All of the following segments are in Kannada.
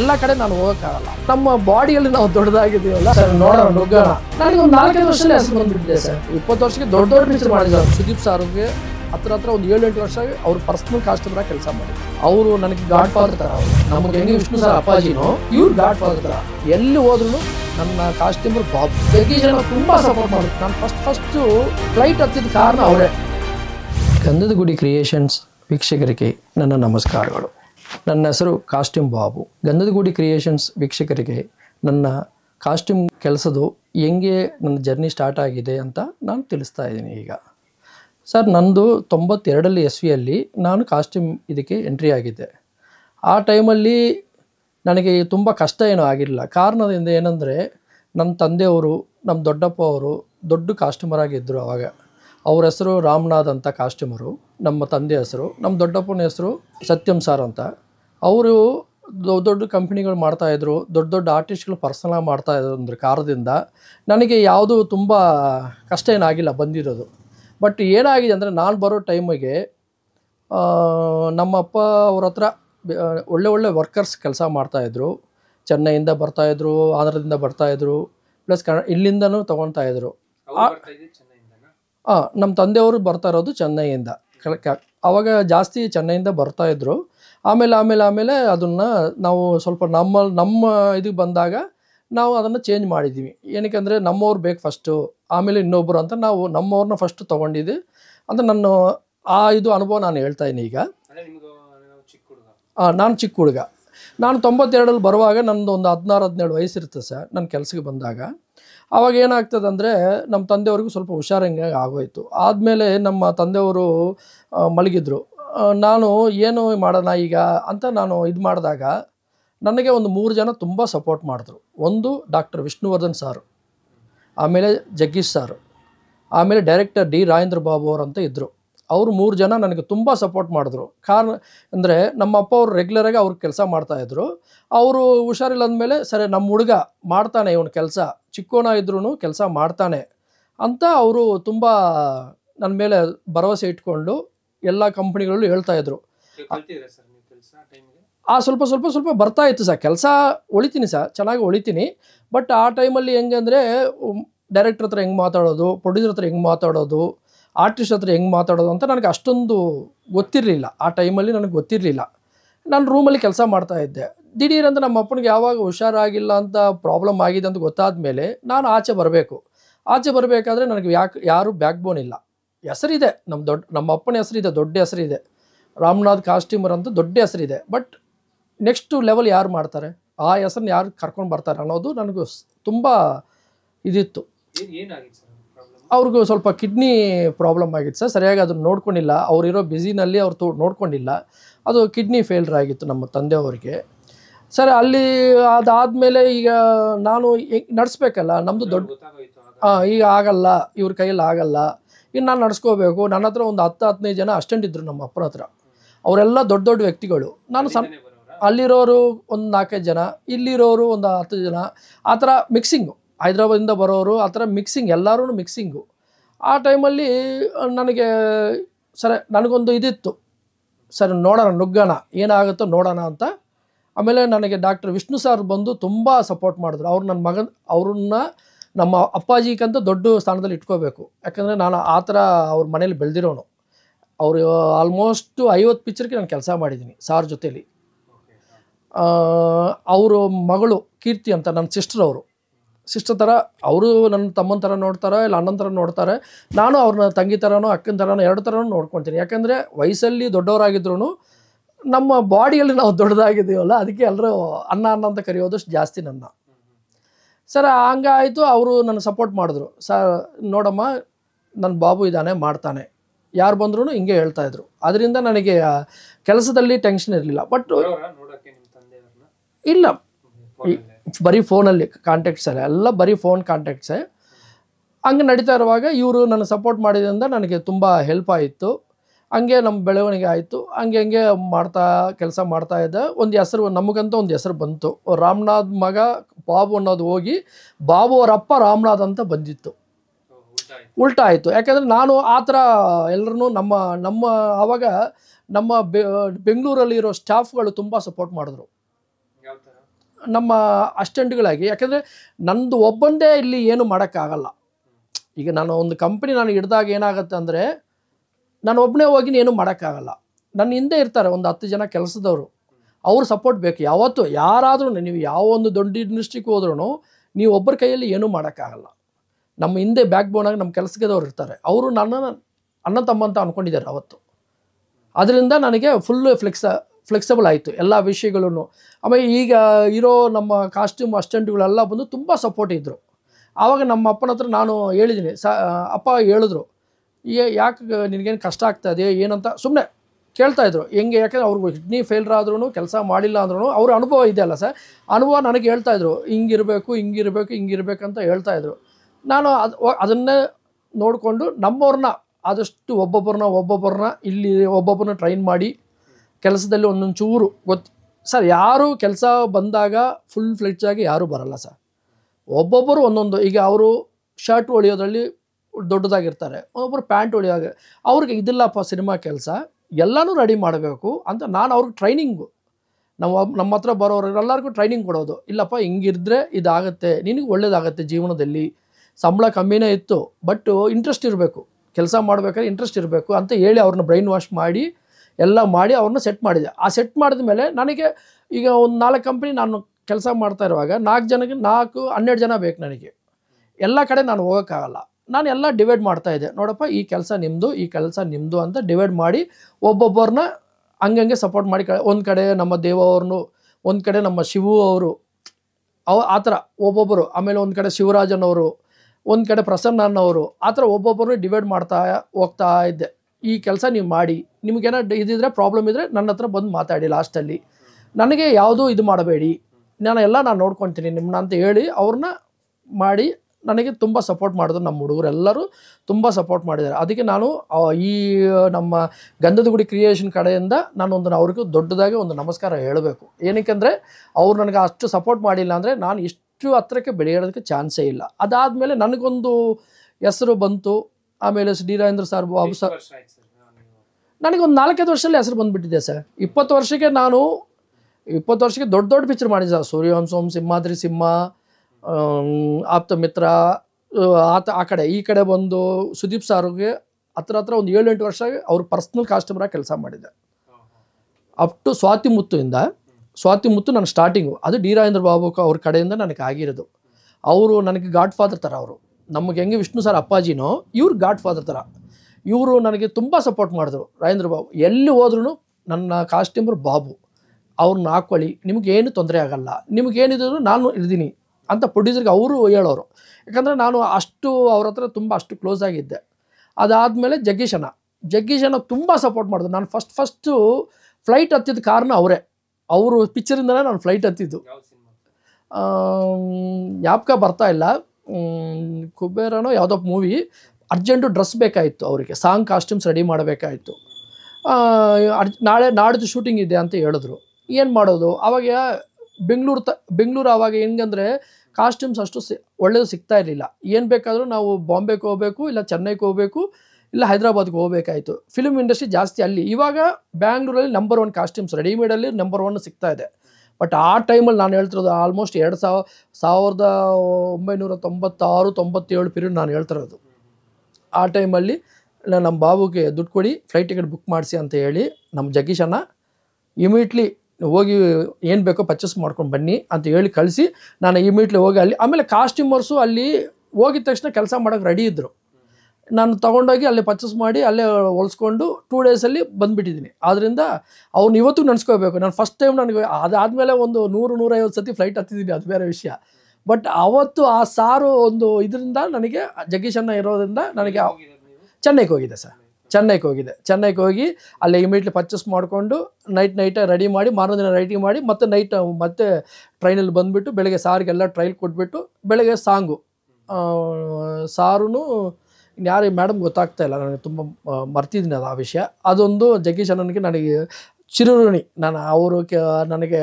ಎಲ್ಲ ಕಡೆ ನಾನು ಹೋಗೋಕ್ಕಾಗಲ್ಲ ನಮ್ಮ ಬಾಡಿಯಲ್ಲಿ ನಾವು ದೊಡ್ಡದಾಗಿದ್ದೀವಲ್ಲ ಸರ್ ನೋಡೋಣ ನುಗ್ಗೋಣ ಒಂದು ನಾಲ್ಕೈದು ವರ್ಷನೇ ಹೆಸರು ಬಂದ್ಬಿಟ್ಟಿದೆ ಸರ್ ಇಪ್ಪತ್ತು ವರ್ಷಕ್ಕೆ ದೊಡ್ಡ ದೊಡ್ಡ ಪಿಕ್ಚರ್ ಮಾಡಿದ್ದಾರೆ ಸುದೀಪ್ ಸಾರ್ಗೆ ಹತ್ರ ಹತ್ರ ಒಂದು ಏಳು ಎಂಟು ವರ್ಷ ಅವ್ರ ಪರ್ಸನಲ್ ಕಾಸ್ಟ್ಯೂಮ್ರಾಗ ಕೆಲಸ ಮಾಡಿ ಅವರು ನನಗೆ ಗಾಡ್ ಫಾದರ್ ತರ ನಮ್ಗೆ ಹೆಂಗೆ ವಿಷ್ಣು ಸರ್ ಅಪ್ಪಾಜಿನೋ ಇವ್ರು ಗಾಡ್ ಫಾದರ್ ತರ ಎಲ್ಲಿ ಹೋದ್ರು ನನ್ನ ಕಾಸ್ಟ್ಯೂಮರ್ ಬಾಬ್ ಜಗ್ಗಿ ಜನ ತುಂಬಾ ಸಪೋರ್ಟ್ ಮಾಡುತ್ತೆ ನಾನು ಫಸ್ಟ್ ಫಸ್ಟ್ ಫ್ಲೈಟ್ ಹತ್ತಿದ ಕಾರಣ ಅವರೇ ಗಂಧದ ಗುಡಿ ಕ್ರಿಯೇಷನ್ಸ್ ವೀಕ್ಷಕರಿಗೆ ನನ್ನ ನಮಸ್ಕಾರಗಳು ನನ್ನ ಹೆಸರು ಕಾಸ್ಟ್ಯೂಮ್ ಬಾಬು ಗಂಧದಗುಡಿ ಕ್ರಿಯೇಷನ್ಸ್ ವೀಕ್ಷಕರಿಗೆ ನನ್ನ ಕಾಸ್ಟ್ಯೂಮ್ ಕೆಲಸದು ಹೆಂಗೆ ನನ್ನ ಜರ್ನಿ ಸ್ಟಾರ್ಟ್ ಆಗಿದೆ ಅಂತ ನಾನು ತಿಳಿಸ್ತಾ ಇದ್ದೀನಿ ಈಗ ಸರ್ ನಂದು ತೊಂಬತ್ತೆರಡಲ್ಲಿ ಎಸ್ ವಿಯಲ್ಲಿ ನಾನು ಕಾಸ್ಟ್ಯೂಮ್ ಇದಕ್ಕೆ ಎಂಟ್ರಿ ಆಗಿದ್ದೆ ಆ ಟೈಮಲ್ಲಿ ನನಗೆ ತುಂಬ ಕಷ್ಟ ಏನೂ ಆಗಿರಲಿಲ್ಲ ಕಾರಣದಿಂದ ಏನಂದರೆ ನಮ್ಮ ತಂದೆಯವರು ನಮ್ಮ ದೊಡ್ಡಪ್ಪ ಅವರು ದೊಡ್ಡ ಕಾಸ್ಟ್ಯೂಮರ್ ಆಗಿದ್ದರು ಆವಾಗ ಅವ್ರ ಹೆಸರು ರಾಮನಾಥ್ ಅಂತ ಕಾಸ್ಟ್ಯೂಮರು ನಮ್ಮ ತಂದೆ ಹೆಸರು ನಮ್ಮ ದೊಡ್ಡಪ್ಪನ ಹೆಸರು ಸತ್ಯಂ ಸಾರ್ ಅಂತ ಅವರು ದೊಡ್ಡ ದೊಡ್ಡ ಕಂಪ್ನಿಗಳು ಮಾಡ್ತಾಯಿದ್ರು ದೊಡ್ಡ ದೊಡ್ಡ ಆರ್ಟಿಸ್ಟ್ಗಳು ಪರ್ಸನಲ್ ಮಾಡ್ತಾಯಿದ್ರು ಅಂದ್ರೆ ಕಾರಣದಿಂದ ನನಗೆ ಯಾವುದು ತುಂಬ ಕಷ್ಟ ಏನಾಗಿಲ್ಲ ಬಂದಿರೋದು ಬಟ್ ಏನಾಗಿದೆ ಅಂದರೆ ನಾನು ಬರೋ ಟೈಮಿಗೆ ನಮ್ಮಪ್ಪ ಅವ್ರ ಹತ್ರ ಒಳ್ಳೆ ಒಳ್ಳೆ ವರ್ಕರ್ಸ್ ಕೆಲಸ ಮಾಡ್ತಾಯಿದ್ರು ಚೆನ್ನೈಯಿಂದ ಬರ್ತಾಯಿದ್ರು ಆಂಧ್ರದಿಂದ ಬರ್ತಾಯಿದ್ರು ಪ್ಲಸ್ ಕನ್ನಡ ಇಲ್ಲಿಂದನೂ ತೊಗೊತಾಯಿದ್ರು ಹಾಂ ನಮ್ಮ ತಂದೆಯವರು ಬರ್ತಾ ಇರೋದು ಚೆನ್ನೈಯಿಂದ ಅವಾಗ ಜಾಸ್ತಿ ಚೆನ್ನೈಯಿಂದ ಬರ್ತಾ ಇದ್ರು ಆಮೇಲೆ ಆಮೇಲೆ ಆಮೇಲೆ ಅದನ್ನು ನಾವು ಸ್ವಲ್ಪ ನಮ್ಮ ನಮ್ಮ ಇದಕ್ಕೆ ಬಂದಾಗ ನಾವು ಅದನ್ನು ಚೇಂಜ್ ಮಾಡಿದ್ದೀವಿ ಏನಕ್ಕೆ ಅಂದರೆ ನಮ್ಮವ್ರು ಬೇಕು ಫಸ್ಟು ಆಮೇಲೆ ಇನ್ನೊಬ್ಬರು ಅಂತ ನಾವು ನಮ್ಮವ್ರನ್ನ ಫಸ್ಟು ತೊಗೊಂಡಿದ್ದು ಅಂತ ನನ್ನ ಆ ಇದು ಅನುಭವ ನಾನು ಹೇಳ್ತಾ ಇದ್ದೀನಿ ಈಗ ಹಾಂ ನಾನು ಚಿಕ್ಕ ಹುಡುಗ ನಾನು ತೊಂಬತ್ತೆರಡಲ್ಲಿ ಬರುವಾಗ ನನ್ನದು ಒಂದು ಹದಿನಾರು ಹದಿನೇಳು ವಯಸ್ಸಿರುತ್ತೆ ಸರ್ ನನ್ನ ಕೆಲಸಕ್ಕೆ ಬಂದಾಗ ಆವಾಗ ಏನಾಗ್ತದೆ ಅಂದರೆ ನಮ್ಮ ತಂದೆಯವ್ರಿಗೂ ಸ್ವಲ್ಪ ಹುಷಾರಂಗೆ ಆಗೋಯಿತು ಆದಮೇಲೆ ನಮ್ಮ ತಂದೆಯವರು ಮಲಗಿದ್ರು ನಾನು ಏನು ಮಾಡೋಣ ಈಗ ಅಂತ ನಾನು ಇದು ಮಾಡಿದಾಗ ನನಗೆ ಒಂದು ಮೂರು ಜನ ತುಂಬ ಸಪೋರ್ಟ್ ಮಾಡಿದ್ರು ಒಂದು ಡಾಕ್ಟರ್ ವಿಷ್ಣುವರ್ಧನ್ ಸಾರು ಆಮೇಲೆ ಜಗ್ಗೀಶ್ ಸಾರು ಆಮೇಲೆ ಡೈರೆಕ್ಟರ್ ಡಿ ರಾಜೇಂದ್ರ ಬಾಬು ಅವರಂತ ಇದ್ದರು ಅವರು ಮೂರು ಜನ ನನಗೆ ತುಂಬ ಸಪೋರ್ಟ್ ಮಾಡಿದ್ರು ಕಾರಣ ಅಂದರೆ ನಮ್ಮ ಅಪ್ಪ ಅವರು ರೆಗ್ಯುಲರಾಗಿ ಅವ್ರ ಕೆಲಸ ಮಾಡ್ತಾಯಿದ್ರು ಅವರು ಹುಷಾರಿಲ್ಲ ಅಂದಮೇಲೆ ಸರಿ ನಮ್ಮ ಹುಡುಗ ಮಾಡ್ತಾನೆ ಇವನು ಕೆಲಸ ಚಿಕ್ಕೋನ ಇದ್ರೂ ಕೆಲಸ ಮಾಡ್ತಾನೆ ಅಂತ ಅವರು ತುಂಬ ನನ್ನ ಮೇಲೆ ಭರವಸೆ ಇಟ್ಕೊಂಡು ಎಲ್ಲ ಕಂಪ್ನಿಗಳಲ್ಲೂ ಹೇಳ್ತಾಯಿದ್ರು ಆ ಸ್ವಲ್ಪ ಸ್ವಲ್ಪ ಸ್ವಲ್ಪ ಬರ್ತಾ ಇತ್ತು ಸರ್ ಕೆಲಸ ಹೊಳಿತೀನಿ ಸರ್ ಚೆನ್ನಾಗಿ ಹೊಳಿತೀನಿ ಬಟ್ ಆ ಟೈಮಲ್ಲಿ ಹೆಂಗೆ ಅಂದರೆ ಡೈರೆಕ್ಟ್ರ್ ಹತ್ರ ಹೆಂಗೆ ಮಾತಾಡೋದು ಪ್ರೊಡ್ಯೂಸರ್ ಹತ್ರ ಹೆಂಗೆ ಮಾತಾಡೋದು ಆರ್ಟಿಸ್ಟ್ ಹತ್ರ ಹೆಂಗೆ ಮಾತಾಡೋದು ಅಂತ ನನಗೆ ಅಷ್ಟೊಂದು ಗೊತ್ತಿರಲಿಲ್ಲ ಆ ಟೈಮಲ್ಲಿ ನನಗೆ ಗೊತ್ತಿರಲಿಲ್ಲ ನಾನು ರೂಮಲ್ಲಿ ಕೆಲಸ ಮಾಡ್ತಾ ಇದ್ದೆ ದಿಢೀರಂತ ನಮ್ಮ ಅಪ್ಪನಿಗೆ ಯಾವಾಗ ಹುಷಾರಾಗಿಲ್ಲ ಅಂತ ಪ್ರಾಬ್ಲಮ್ ಆಗಿದೆ ಅಂತ ಗೊತ್ತಾದ ಮೇಲೆ ನಾನು ಆಚೆ ಬರಬೇಕು ಆಚೆ ಬರಬೇಕಾದ್ರೆ ನನಗೆ ಯಾಕೆ ಯಾರೂ ಬ್ಯಾಕ್ ಬೋನ್ ಇಲ್ಲ ಹೆಸರಿದೆ ನಮ್ಮ ದೊಡ್ಡ ನಮ್ಮ ಅಪ್ಪನ ಹೆಸರಿದೆ ದೊಡ್ಡ ಹೆಸರಿದೆ ರಾಮನಾಥ್ ಕಾಸ್ಟ್ಯೂಮರ್ ಅಂತ ದೊಡ್ಡ ಹೆಸರಿದೆ ಬಟ್ ನೆಕ್ಸ್ಟು ಲೆವೆಲ್ ಯಾರು ಮಾಡ್ತಾರೆ ಆ ಹೆಸರನ್ನ ಯಾರು ಕರ್ಕೊಂಡು ಬರ್ತಾರೆ ಅನ್ನೋದು ನನಗೂ ತುಂಬ ಇದಿತ್ತು ಅವ್ರಿಗೂ ಸ್ವಲ್ಪ ಕಿಡ್ನಿ ಪ್ರಾಬ್ಲಮ್ ಆಗಿತ್ತು ಸರ್ ಸರಿಯಾಗಿ ಅದನ್ನು ನೋಡ್ಕೊಂಡಿಲ್ಲ ಅವರಿರೋ ಬ್ಯುಸಿನಲ್ಲಿ ಅವ್ರು ತೋ ನೋಡ್ಕೊಂಡಿಲ್ಲ ಅದು ಕಿಡ್ನಿ ಫೇಲ್ರ್ ಆಗಿತ್ತು ನಮ್ಮ ಅವರಿಗೆ ಸರ್ ಅಲ್ಲಿ ಅದಾದಮೇಲೆ ಈಗ ನಾನು ನಡೆಸ್ಬೇಕಲ್ಲ ನಮ್ಮದು ದೊಡ್ಡ ಹಾಂ ಈಗ ಆಗಲ್ಲ ಇವ್ರ ಕೈಯಲ್ಲಿ ಆಗಲ್ಲ ಇನ್ನು ನಾನು ನಡೆಸ್ಕೋಬೇಕು ನನ್ನ ಹತ್ರ ಒಂದು ಹತ್ತು ಹದಿನೈದು ಜನ ಅಷ್ಟೆಂಟ್ ನಮ್ಮ ಅಪ್ಪನ ಹತ್ರ ಅವರೆಲ್ಲ ದೊಡ್ಡ ದೊಡ್ಡ ವ್ಯಕ್ತಿಗಳು ನಾನು ಸಣ್ಣ ಅಲ್ಲಿರೋರು ಒಂದು ನಾಲ್ಕೈದು ಜನ ಇಲ್ಲಿರೋರು ಒಂದು ಹತ್ತು ಜನ ಆ ಥರ ಮಿಕ್ಸಿಂಗು ಹೈದ್ರಾಬಾದಿಂದ ಬರೋರು ಆ ಥರ ಮಿಕ್ಸಿಂಗ್ ಎಲ್ಲರೂ ಮಿಕ್ಸಿಂಗು ಆ ಟೈಮಲ್ಲಿ ನನಗೆ ಸರ ನನಗೊಂದು ಇದಿತ್ತು ಸರ್ ನೋಡೋಣ ನುಗ್ಗೋಣ ಏನಾಗುತ್ತೋ ನೋಡೋಣ ಅಂತ ಆಮೇಲೆ ನನಗೆ ಡಾಕ್ಟರ್ ವಿಷ್ಣು ಸರ್ ಬಂದು ತುಂಬ ಸಪೋರ್ಟ್ ಮಾಡಿದ್ರು ಅವ್ರು ನನ್ನ ಮಗನ ಅವ್ರನ್ನ ನಮ್ಮ ಕಂತ ದೊಡ್ಡ ಸ್ಥಾನದಲ್ಲಿ ಇಟ್ಕೋಬೇಕು ಯಾಕಂದರೆ ನಾನು ಆ ಥರ ಅವ್ರ ಮನೇಲಿ ಬೆಳೆದಿರೋನು ಅವರು ಆಲ್ಮೋಸ್ಟು ಐವತ್ತು ಪಿಕ್ಚರ್ಗೆ ನಾನು ಕೆಲಸ ಮಾಡಿದ್ದೀನಿ ಸಾರ್ ಜೊತೇಲಿ ಅವರು ಮಗಳು ಕೀರ್ತಿ ಅಂತ ನನ್ನ ಸಿಸ್ಟರ್ ಅವರು ಸಿಸ್ಟರ್ ಥರ ಅವರು ನನ್ನ ತಮ್ಮನ ಥರ ನೋಡ್ತಾರೆ ಇಲ್ಲ ಅಣ್ಣನ ಥರ ನೋಡ್ತಾರೆ ನಾನು ಅವ್ರನ್ನ ತಂಗಿ ಥರನೋ ಅಕ್ಕನ ಥರನೋ ಎರಡು ಥರನೂ ನೋಡ್ಕೊಳ್ತೀನಿ ಯಾಕಂದರೆ ವಯಸ್ಸಲ್ಲಿ ದೊಡ್ಡವರಾಗಿದ್ರು ನಮ್ಮ ಬಾಡಿಯಲ್ಲಿ ನಾವು ದೊಡ್ಡದಾಗಿದ್ದೀವಲ್ಲ ಅದಕ್ಕೆ ಎಲ್ಲರೂ ಅನ್ನ ಅನ್ನ ಅಂತ ಕರೆಯೋದಷ್ಟು ಜಾಸ್ತಿ ನನ್ನ ಸರ್ ಹಂಗಾಯಿತು ಅವರು ನನ್ನ ಸಪೋರ್ಟ್ ಮಾಡಿದ್ರು ಸರ್ ನೋಡಮ್ಮ ನನ್ನ ಬಾಬು ಇದ್ದಾನೆ ಮಾಡ್ತಾನೆ ಯಾರು ಬಂದ್ರೂ ಹಿಂಗೆ ಇದ್ರು ಅದರಿಂದ ನನಗೆ ಕೆಲಸದಲ್ಲಿ ಟೆನ್ಷನ್ ಇರಲಿಲ್ಲ ಬಟ್ ಇಲ್ಲ ಬರೀ ಫೋನಲ್ಲಿ ಅಲ್ಲ ಎಲ್ಲ ಬರೀ ಫೋನ್ ಕಾಂಟ್ಯಾಕ್ಟ್ಸೇ ಹಂಗೆ ನಡೀತಾ ಇರುವಾಗ ಇವರು ನನ್ನ ಸಪೋರ್ಟ್ ಮಾಡಿದ್ರಿಂದ ನನಗೆ ತುಂಬ ಹೆಲ್ಪ್ ಆಯಿತು ಹಂಗೆ ನಮ್ಮ ಬೆಳವಣಿಗೆ ಆಯಿತು ಹಂಗೆ ಹಂಗೆ ಮಾಡ್ತಾ ಕೆಲಸ ಮಾಡ್ತಾ ಇದ್ದೆ ಒಂದು ಹೆಸರು ನಮಗಂತ ಒಂದು ಹೆಸರು ಬಂತು ರಾಮನಾಥ್ ಮಗ ಬಾಬು ಅನ್ನೋದು ಹೋಗಿ ಬಾಬು ಅವರಪ್ಪ ಅಪ್ಪ ರಾಮನಾಥ್ ಅಂತ ಬಂದಿತ್ತು ಉಲ್ಟಾ ಆಯಿತು ಯಾಕಂದರೆ ನಾನು ಆ ಥರ ಎಲ್ಲರೂ ನಮ್ಮ ನಮ್ಮ ಆವಾಗ ನಮ್ಮ ಬೆಂಗಳೂರಲ್ಲಿ ಇರೋ ಸ್ಟಾಫ್ಗಳು ತುಂಬ ಸಪೋರ್ಟ್ ಮಾಡಿದ್ರು ನಮ್ಮ ಅಸ್ಟೆಂಟ್ಗಳಾಗಿ ಯಾಕೆಂದರೆ ನಂದು ಒಬ್ಬಂದೇ ಇಲ್ಲಿ ಏನು ಮಾಡೋಕ್ಕಾಗಲ್ಲ ಈಗ ನಾನು ಒಂದು ಕಂಪ್ನಿ ನಾನು ಹಿಡ್ದಾಗ ಏನಾಗುತ್ತೆ ಅಂದರೆ ನಾನು ಒಬ್ಬನೇ ಹೋಗಿ ಏನು ಮಾಡೋಕ್ಕಾಗಲ್ಲ ನನ್ನ ಹಿಂದೆ ಇರ್ತಾರೆ ಒಂದು ಹತ್ತು ಜನ ಕೆಲಸದವರು ಅವ್ರ ಸಪೋರ್ಟ್ ಬೇಕು ಯಾವತ್ತು ಯಾರಾದ್ರೂ ನೀವು ಯಾವ ಒಂದು ದೊಡ್ಡ ಇಂಡಸ್ಟ್ರಿಗೆ ಹೋದ್ರೂ ನೀವು ಒಬ್ಬರ ಕೈಯಲ್ಲಿ ಏನೂ ಮಾಡೋಕ್ಕಾಗಲ್ಲ ನಮ್ಮ ಹಿಂದೆ ಬ್ಯಾಕ್ ಬೋನಾಗಿ ನಮ್ಮ ಕೆಲಸಗದವ್ರು ಇರ್ತಾರೆ ಅವರು ನನ್ನ ಅಣ್ಣ ತಮ್ಮ ಅಂತ ಅಂದ್ಕೊಂಡಿದ್ದಾರೆ ಅವತ್ತು ಅದರಿಂದ ನನಗೆ ಫುಲ್ಲು ಫ್ಲೆಕ್ಸ ಫ್ಲೆಕ್ಸಿಬಲ್ ಆಯಿತು ಎಲ್ಲ ವಿಷಯಗಳನ್ನು ಆಮೇಲೆ ಈಗ ಇರೋ ನಮ್ಮ ಕಾಸ್ಟ್ಯೂಮ್ ಅಸ್ಟೆಂಟ್ಗಳೆಲ್ಲ ಬಂದು ತುಂಬ ಸಪೋರ್ಟ್ ಇದ್ದರು ಆವಾಗ ನಮ್ಮ ಅಪ್ಪನ ಹತ್ರ ನಾನು ಹೇಳಿದ್ದೀನಿ ಸ ಅಪ್ಪ ಹೇಳಿದ್ರು ಏ ಯಾಕೆ ನಿನಗೇನು ಕಷ್ಟ ಆಗ್ತಾ ಇದೆಯೋ ಏನಂತ ಸುಮ್ಮನೆ ಇದ್ರು ಹೆಂಗೆ ಯಾಕಂದರೆ ಅವ್ರಿಗೆ ಕಿಡ್ನಿ ಫೇಲ್ರ್ ಆದ್ರೂ ಕೆಲಸ ಮಾಡಿಲ್ಲ ಅಂದ್ರೂ ಅವ್ರ ಅನುಭವ ಇದೆಯಲ್ಲ ಸರ್ ಅನುಭವ ನನಗೆ ಹೇಳ್ತಾಯಿದ್ರು ಹಿಂಗಿರಬೇಕು ಹಿಂಗಿರಬೇಕು ಹೇಳ್ತಾ ಹೇಳ್ತಾಯಿದ್ರು ನಾನು ಅದು ಅದನ್ನೇ ನೋಡಿಕೊಂಡು ನಮ್ಮವ್ರನ್ನ ಆದಷ್ಟು ಒಬ್ಬೊಬ್ಬರನ್ನ ಒಬ್ಬೊಬ್ಬರನ್ನ ಇಲ್ಲಿ ಒಬ್ಬೊಬ್ಬರನ್ನ ಟ್ರೈನ್ ಮಾಡಿ ಕೆಲಸದಲ್ಲಿ ಒಂದೊಂದು ಚೂರು ಗೊತ್ತು ಸರ್ ಯಾರು ಕೆಲಸ ಬಂದಾಗ ಫುಲ್ ಆಗಿ ಯಾರೂ ಬರಲ್ಲ ಸರ್ ಒಬ್ಬೊಬ್ಬರು ಒಂದೊಂದು ಈಗ ಅವರು ಶರ್ಟ್ ಹೊಳೆಯೋದ್ರಲ್ಲಿ ದೊಡ್ಡದಾಗಿರ್ತಾರೆ ಒಬ್ಬೊಬ್ಬರು ಪ್ಯಾಂಟ್ ಹೊಲಿಯಾಗ ಅವ್ರಿಗೆ ಇದಿಲ್ಲಪ್ಪ ಸಿನಿಮಾ ಕೆಲಸ ಎಲ್ಲನೂ ರೆಡಿ ಮಾಡಬೇಕು ಅಂತ ನಾನು ಅವ್ರಿಗೆ ಟ್ರೈನಿಂಗು ನಮ್ಮ ನಮ್ಮ ಹತ್ರ ಬರೋರೆಲ್ಲರಿಗೂ ಟ್ರೈನಿಂಗ್ ಕೊಡೋದು ಇಲ್ಲಪ್ಪ ಹಿಂಗಿದ್ರೆ ಇದಾಗುತ್ತೆ ನಿನಗೆ ಒಳ್ಳೇದಾಗತ್ತೆ ಜೀವನದಲ್ಲಿ ಸಂಬಳ ಕಮ್ಮಿನೇ ಇತ್ತು ಬಟ್ ಇಂಟ್ರೆಸ್ಟ್ ಇರಬೇಕು ಕೆಲಸ ಮಾಡಬೇಕಾದ್ರೆ ಇಂಟ್ರೆಸ್ಟ್ ಇರಬೇಕು ಅಂತ ಹೇಳಿ ಅವ್ರನ್ನ ಬ್ರೈನ್ ವಾಶ್ ಮಾಡಿ ಎಲ್ಲ ಮಾಡಿ ಅವ್ರನ್ನ ಸೆಟ್ ಮಾಡಿದೆ ಆ ಸೆಟ್ ಮಾಡಿದ ಮೇಲೆ ನನಗೆ ಈಗ ಒಂದು ನಾಲ್ಕು ಕಂಪ್ನಿ ನಾನು ಕೆಲಸ ಮಾಡ್ತಾ ಇರುವಾಗ ನಾಲ್ಕು ಜನಕ್ಕೆ ನಾಲ್ಕು ಹನ್ನೆರಡು ಜನ ಬೇಕು ನನಗೆ ಎಲ್ಲ ಕಡೆ ನಾನು ಹೋಗೋಕ್ಕಾಗಲ್ಲ ನಾನು ಎಲ್ಲ ಡಿವೈಡ್ ಮಾಡ್ತಾ ಇದ್ದೆ ನೋಡಪ್ಪ ಈ ಕೆಲಸ ನಿಮ್ಮದು ಈ ಕೆಲಸ ನಿಮ್ಮದು ಅಂತ ಡಿವೈಡ್ ಮಾಡಿ ಒಬ್ಬೊಬ್ಬರನ್ನ ಹಂಗಂಗೆ ಸಪೋರ್ಟ್ ಮಾಡಿ ಕ ಒಂದು ಕಡೆ ನಮ್ಮ ದೇವ ಅವ್ರನ್ನೂ ಒಂದು ಕಡೆ ನಮ್ಮ ಶಿವು ಅವರು ಅವ ಆ ಥರ ಒಬ್ಬೊಬ್ಬರು ಆಮೇಲೆ ಒಂದು ಕಡೆ ಶಿವರಾಜನವರು ಒಂದು ಕಡೆ ಪ್ರಸನ್ನನವರು ಆ ಥರ ಒಬ್ಬೊಬ್ಬರು ಡಿವೈಡ್ ಮಾಡ್ತಾ ಹೋಗ್ತಾ ಇದ್ದೆ ಈ ಕೆಲಸ ನೀವು ಮಾಡಿ ನಿಮಗೇನೋ ಇದಿದ್ರೆ ಪ್ರಾಬ್ಲಮ್ ಇದ್ದರೆ ನನ್ನ ಹತ್ರ ಬಂದು ಮಾತಾಡಿ ಲಾಸ್ಟಲ್ಲಿ ನನಗೆ ಯಾವುದೂ ಇದು ಮಾಡಬೇಡಿ ನಾನು ಎಲ್ಲ ನಾನು ನೋಡ್ಕೊತೀನಿ ನಿಮ್ಮನ್ನ ಅಂತ ಹೇಳಿ ಅವ್ರನ್ನ ಮಾಡಿ ನನಗೆ ತುಂಬ ಸಪೋರ್ಟ್ ಮಾಡಿದ್ರು ನಮ್ಮ ಹುಡುಗರೆಲ್ಲರೂ ತುಂಬ ಸಪೋರ್ಟ್ ಮಾಡಿದ್ದಾರೆ ಅದಕ್ಕೆ ನಾನು ಈ ನಮ್ಮ ಗಂಧದ ಗುಡಿ ಕ್ರಿಯೇಷನ್ ಕಡೆಯಿಂದ ನಾನು ಒಂದು ಅವ್ರಿಗೂ ದೊಡ್ಡದಾಗಿ ಒಂದು ನಮಸ್ಕಾರ ಹೇಳಬೇಕು ಏನಕ್ಕೆಂದರೆ ಅವ್ರು ನನಗೆ ಅಷ್ಟು ಸಪೋರ್ಟ್ ಮಾಡಿಲ್ಲ ಅಂದರೆ ನಾನು ಇಷ್ಟು ಹತ್ರಕ್ಕೆ ಬೆಳೆಯೋದಕ್ಕೆ ಚಾನ್ಸೇ ಇಲ್ಲ ಅದಾದಮೇಲೆ ನನಗೊಂದು ಹೆಸರು ಬಂತು ಆಮೇಲೆ D Rajendra sir Babu sir ನನಗೊಂದು ನಾಲ್ಕೈದು ವರ್ಷದಲ್ಲಿ ಹೆಸರು ಬಂದುಬಿಟ್ಟಿದೆ ಸರ್ ಇಪ್ಪತ್ತು ವರ್ಷಕ್ಕೆ ನಾನು ಇಪ್ಪತ್ತು ವರ್ಷಕ್ಕೆ ದೊಡ್ಡ ದೊಡ್ಡ ಪಿಕ್ಚರ್ ಮಾಡಿದ್ದೆ ಸರ್ ಸೂರ್ಯವಂಶಂ ಸಿಂಹಾದ್ರಿ ಸಿಂಹ ಆಪ್ತ ಮಿತ್ರ ಆತ ಆ ಕಡೆ ಈ ಕಡೆ ಬಂದು ಸುದೀಪ್ ಸಾರ್ಗೆ ಹತ್ರ ಹತ್ರ ಒಂದು ಏಳು ಎಂಟು ವರ್ಷ ಅವ್ರ ಪರ್ಸ್ನಲ್ ಆಗಿ ಕೆಲಸ ಮಾಡಿದ್ದೆ ಅಪ್ ಟು ಸ್ವಾತಿ ಮುತ್ತುವಿಂದ ಸ್ವಾತಿ ಮುತ್ತು ನನ್ನ ಸ್ಟಾರ್ಟಿಂಗು ಅದು ಡಿ ರಾಜೇಂದ್ರ ಬಾಬು ಅವ್ರ ಕಡೆಯಿಂದ ನನಗೆ ಆಗಿರೋದು ಅವರು ನನಗೆ ಗಾಡ್ ಫಾದರ್ ಥರ ಅವರು ನಮಗೆ ಹೆಂಗೆ ವಿಷ್ಣು ಸರ್ ಅಪ್ಪಾಜಿನೋ ಇವ್ರು ಗಾಡ್ ಫಾದರ್ ಥರ ಇವರು ನನಗೆ ತುಂಬ ಸಪೋರ್ಟ್ ಮಾಡಿದ್ರು ರಾಜೇಂದ್ರ ಬಾಬು ಎಲ್ಲಿ ಹೋದ್ರೂ ನನ್ನ ಕಾಸ್ಟ್ಯೂಮರ್ ಬಾಬು ಅವ್ರನ್ನ ಹಾಕ್ಕೊಳ್ಳಿ ನಿಮಗೇನು ತೊಂದರೆ ಆಗಲ್ಲ ನಿಮಗೇನಿದ್ರು ನಾನು ಇದ್ದೀನಿ ಅಂತ ಪ್ರೊಡ್ಯೂಸರ್ಗೆ ಅವರು ಹೇಳೋರು ಯಾಕಂದರೆ ನಾನು ಅಷ್ಟು ಅವ್ರ ಹತ್ರ ತುಂಬ ಅಷ್ಟು ಕ್ಲೋಸ್ ಆಗಿದ್ದೆ ಅದಾದಮೇಲೆ ಜಗ್ಗೀಶನ ಜಗ್ಗೀಶನ ತುಂಬ ಸಪೋರ್ಟ್ ಮಾಡಿದ್ರು ನಾನು ಫಸ್ಟ್ ಫಸ್ಟು ಫ್ಲೈಟ್ ಹತ್ತಿದ ಕಾರಣ ಅವರೇ ಅವರು ಪಿಚ್ಚರಿಂದಲೇ ನಾನು ಫ್ಲೈಟ್ ಹತ್ತಿದ್ದು ಯಾಪಕ ಬರ್ತಾ ಇಲ್ಲ ಕುಬೇರನೋ ಯಾವುದೋ ಮೂವಿ ಅರ್ಜೆಂಟು ಡ್ರೆಸ್ ಬೇಕಾಯಿತು ಅವರಿಗೆ ಸಾಂಗ್ ಕಾಸ್ಟ್ಯೂಮ್ಸ್ ರೆಡಿ ಮಾಡಬೇಕಾಯಿತು ಅರ್ಜ್ ನಾಳೆ ನಾಡಿದ್ದು ಶೂಟಿಂಗ್ ಇದೆ ಅಂತ ಹೇಳಿದ್ರು ಏನು ಮಾಡೋದು ಆವಾಗ ಬೆಂಗಳೂರು ತ ಬೆಂಗಳೂರು ಆವಾಗ ಹೆಂಗಂದರೆ ಕಾಸ್ಟ್ಯೂಮ್ಸ್ ಅಷ್ಟು ಸಿ ಒಳ್ಳೇದು ಸಿಗ್ತಾ ಇರಲಿಲ್ಲ ಏನು ಬೇಕಾದರೂ ನಾವು ಬಾಂಬೆಗೆ ಹೋಗಬೇಕು ಇಲ್ಲ ಚೆನ್ನೈಗೆ ಹೋಗಬೇಕು ಇಲ್ಲ ಹೈದ್ರಾಬಾದ್ಗೆ ಹೋಗಬೇಕಾಯಿತು ಫಿಲ್ಮ್ ಇಂಡಸ್ಟ್ರಿ ಜಾಸ್ತಿ ಅಲ್ಲಿ ಇವಾಗ ಬ್ಯಾಂಗ್ಳೂರಲ್ಲಿ ನಂಬರ್ ಒನ್ ಕಾಸ್ಟ್ಯೂಮ್ಸ್ ರೆಡಿಮೇಡಲ್ಲಿ ನಂಬರ್ ಒನ್ ಸಿಗ್ತಾ ಇದೆ ಬಟ್ ಆ ಟೈಮಲ್ಲಿ ನಾನು ಹೇಳ್ತಿರೋದು ಆಲ್ಮೋಸ್ಟ್ ಎರಡು ಸಾವಿರ ಸಾವಿರದ ಒಂಬೈನೂರ ತೊಂಬತ್ತಾರು ತೊಂಬತ್ತೇಳು ಪೀರಿಯಡ್ ನಾನು ಹೇಳ್ತಿರೋದು ಆ ಟೈಮಲ್ಲಿ ನಮ್ಮ ಬಾಬುಗೆ ದುಡ್ಡು ಕೊಡಿ ಫ್ಲೈಟ್ ಟಿಕೆಟ್ ಬುಕ್ ಮಾಡಿಸಿ ಅಂತ ಹೇಳಿ ನಮ್ಮ ಜಗೀಶನ ಇಮಿಡಿಯೇಟ್ಲಿ ಹೋಗಿ ಏನು ಬೇಕೋ ಪರ್ಚೇಸ್ ಮಾಡ್ಕೊಂಡು ಬನ್ನಿ ಅಂತ ಹೇಳಿ ಕಳಿಸಿ ನಾನು ಇಮಿಡಿಯೇಟ್ಲಿ ಹೋಗಿ ಅಲ್ಲಿ ಆಮೇಲೆ ಕಾಸ್ಟ್ಯೂಮರ್ಸು ಅಲ್ಲಿ ಹೋಗಿದ ತಕ್ಷಣ ಕೆಲಸ ಮಾಡೋಕ್ಕೆ ರೆಡಿ ಇದ್ದರು ನಾನು ತೊಗೊಂಡೋಗಿ ಅಲ್ಲೇ ಪರ್ಚೇಸ್ ಮಾಡಿ ಅಲ್ಲೇ ಹೊಲಿಸ್ಕೊಂಡು ಟೂ ಡೇಸಲ್ಲಿ ಬಂದುಬಿಟ್ಟಿದ್ದೀನಿ ಆದ್ದರಿಂದ ಅವ್ನು ಇವತ್ತು ನೆನೆಸ್ಕೋಬೇಕು ನಾನು ಫಸ್ಟ್ ಟೈಮ್ ನನಗೆ ಅದಾದಮೇಲೆ ಒಂದು ನೂರು ನೂರೈವತ್ತು ಸತಿ ಫ್ಲೈಟ್ ಹತ್ತಿದ್ದೀನಿ ಅದು ಬೇರೆ ವಿಷಯ ಬಟ್ ಅವತ್ತು ಆ ಸಾರು ಒಂದು ಇದರಿಂದ ನನಗೆ ಜಗೀಶನ್ನ ಇರೋದ್ರಿಂದ ನನಗೆ ಚೆನ್ನೈಗೆ ಹೋಗಿದೆ ಸರ್ ಚೆನ್ನೈಗೆ ಹೋಗಿದೆ ಚೆನ್ನೈಗೆ ಹೋಗಿ ಅಲ್ಲಿ ಇಮಿಡಿಯೇಟ್ಲಿ ಪರ್ಚೇಸ್ ಮಾಡಿಕೊಂಡು ನೈಟ್ ನೈಟ್ ರೆಡಿ ಮಾಡಿ ದಿನ ರೈಟಿಂಗ್ ಮಾಡಿ ಮತ್ತೆ ನೈಟ್ ಮತ್ತೆ ಟ್ರೈನಲ್ಲಿ ಬಂದುಬಿಟ್ಟು ಬೆಳಗ್ಗೆ ಸಾರಿಗೆಲ್ಲ ಟ್ರೈಲ್ ಕೊಟ್ಬಿಟ್ಟು ಬೆಳಗ್ಗೆ ಸಾಂಗು ಸಾರು ಯಾರು ಮೇಡಮ್ ಗೊತ್ತಾಗ್ತಾ ಇಲ್ಲ ನನಗೆ ತುಂಬ ಮರ್ತಿದ್ದೀನಿ ಅದು ಆ ವಿಷಯ ಅದೊಂದು ಜಗ್ಗೀಶ್ ಅಣ್ಣನಿಗೆ ನನಗೆ ಚಿರಋಣಿ ನಾನು ಅವರು ಕ ನನಗೆ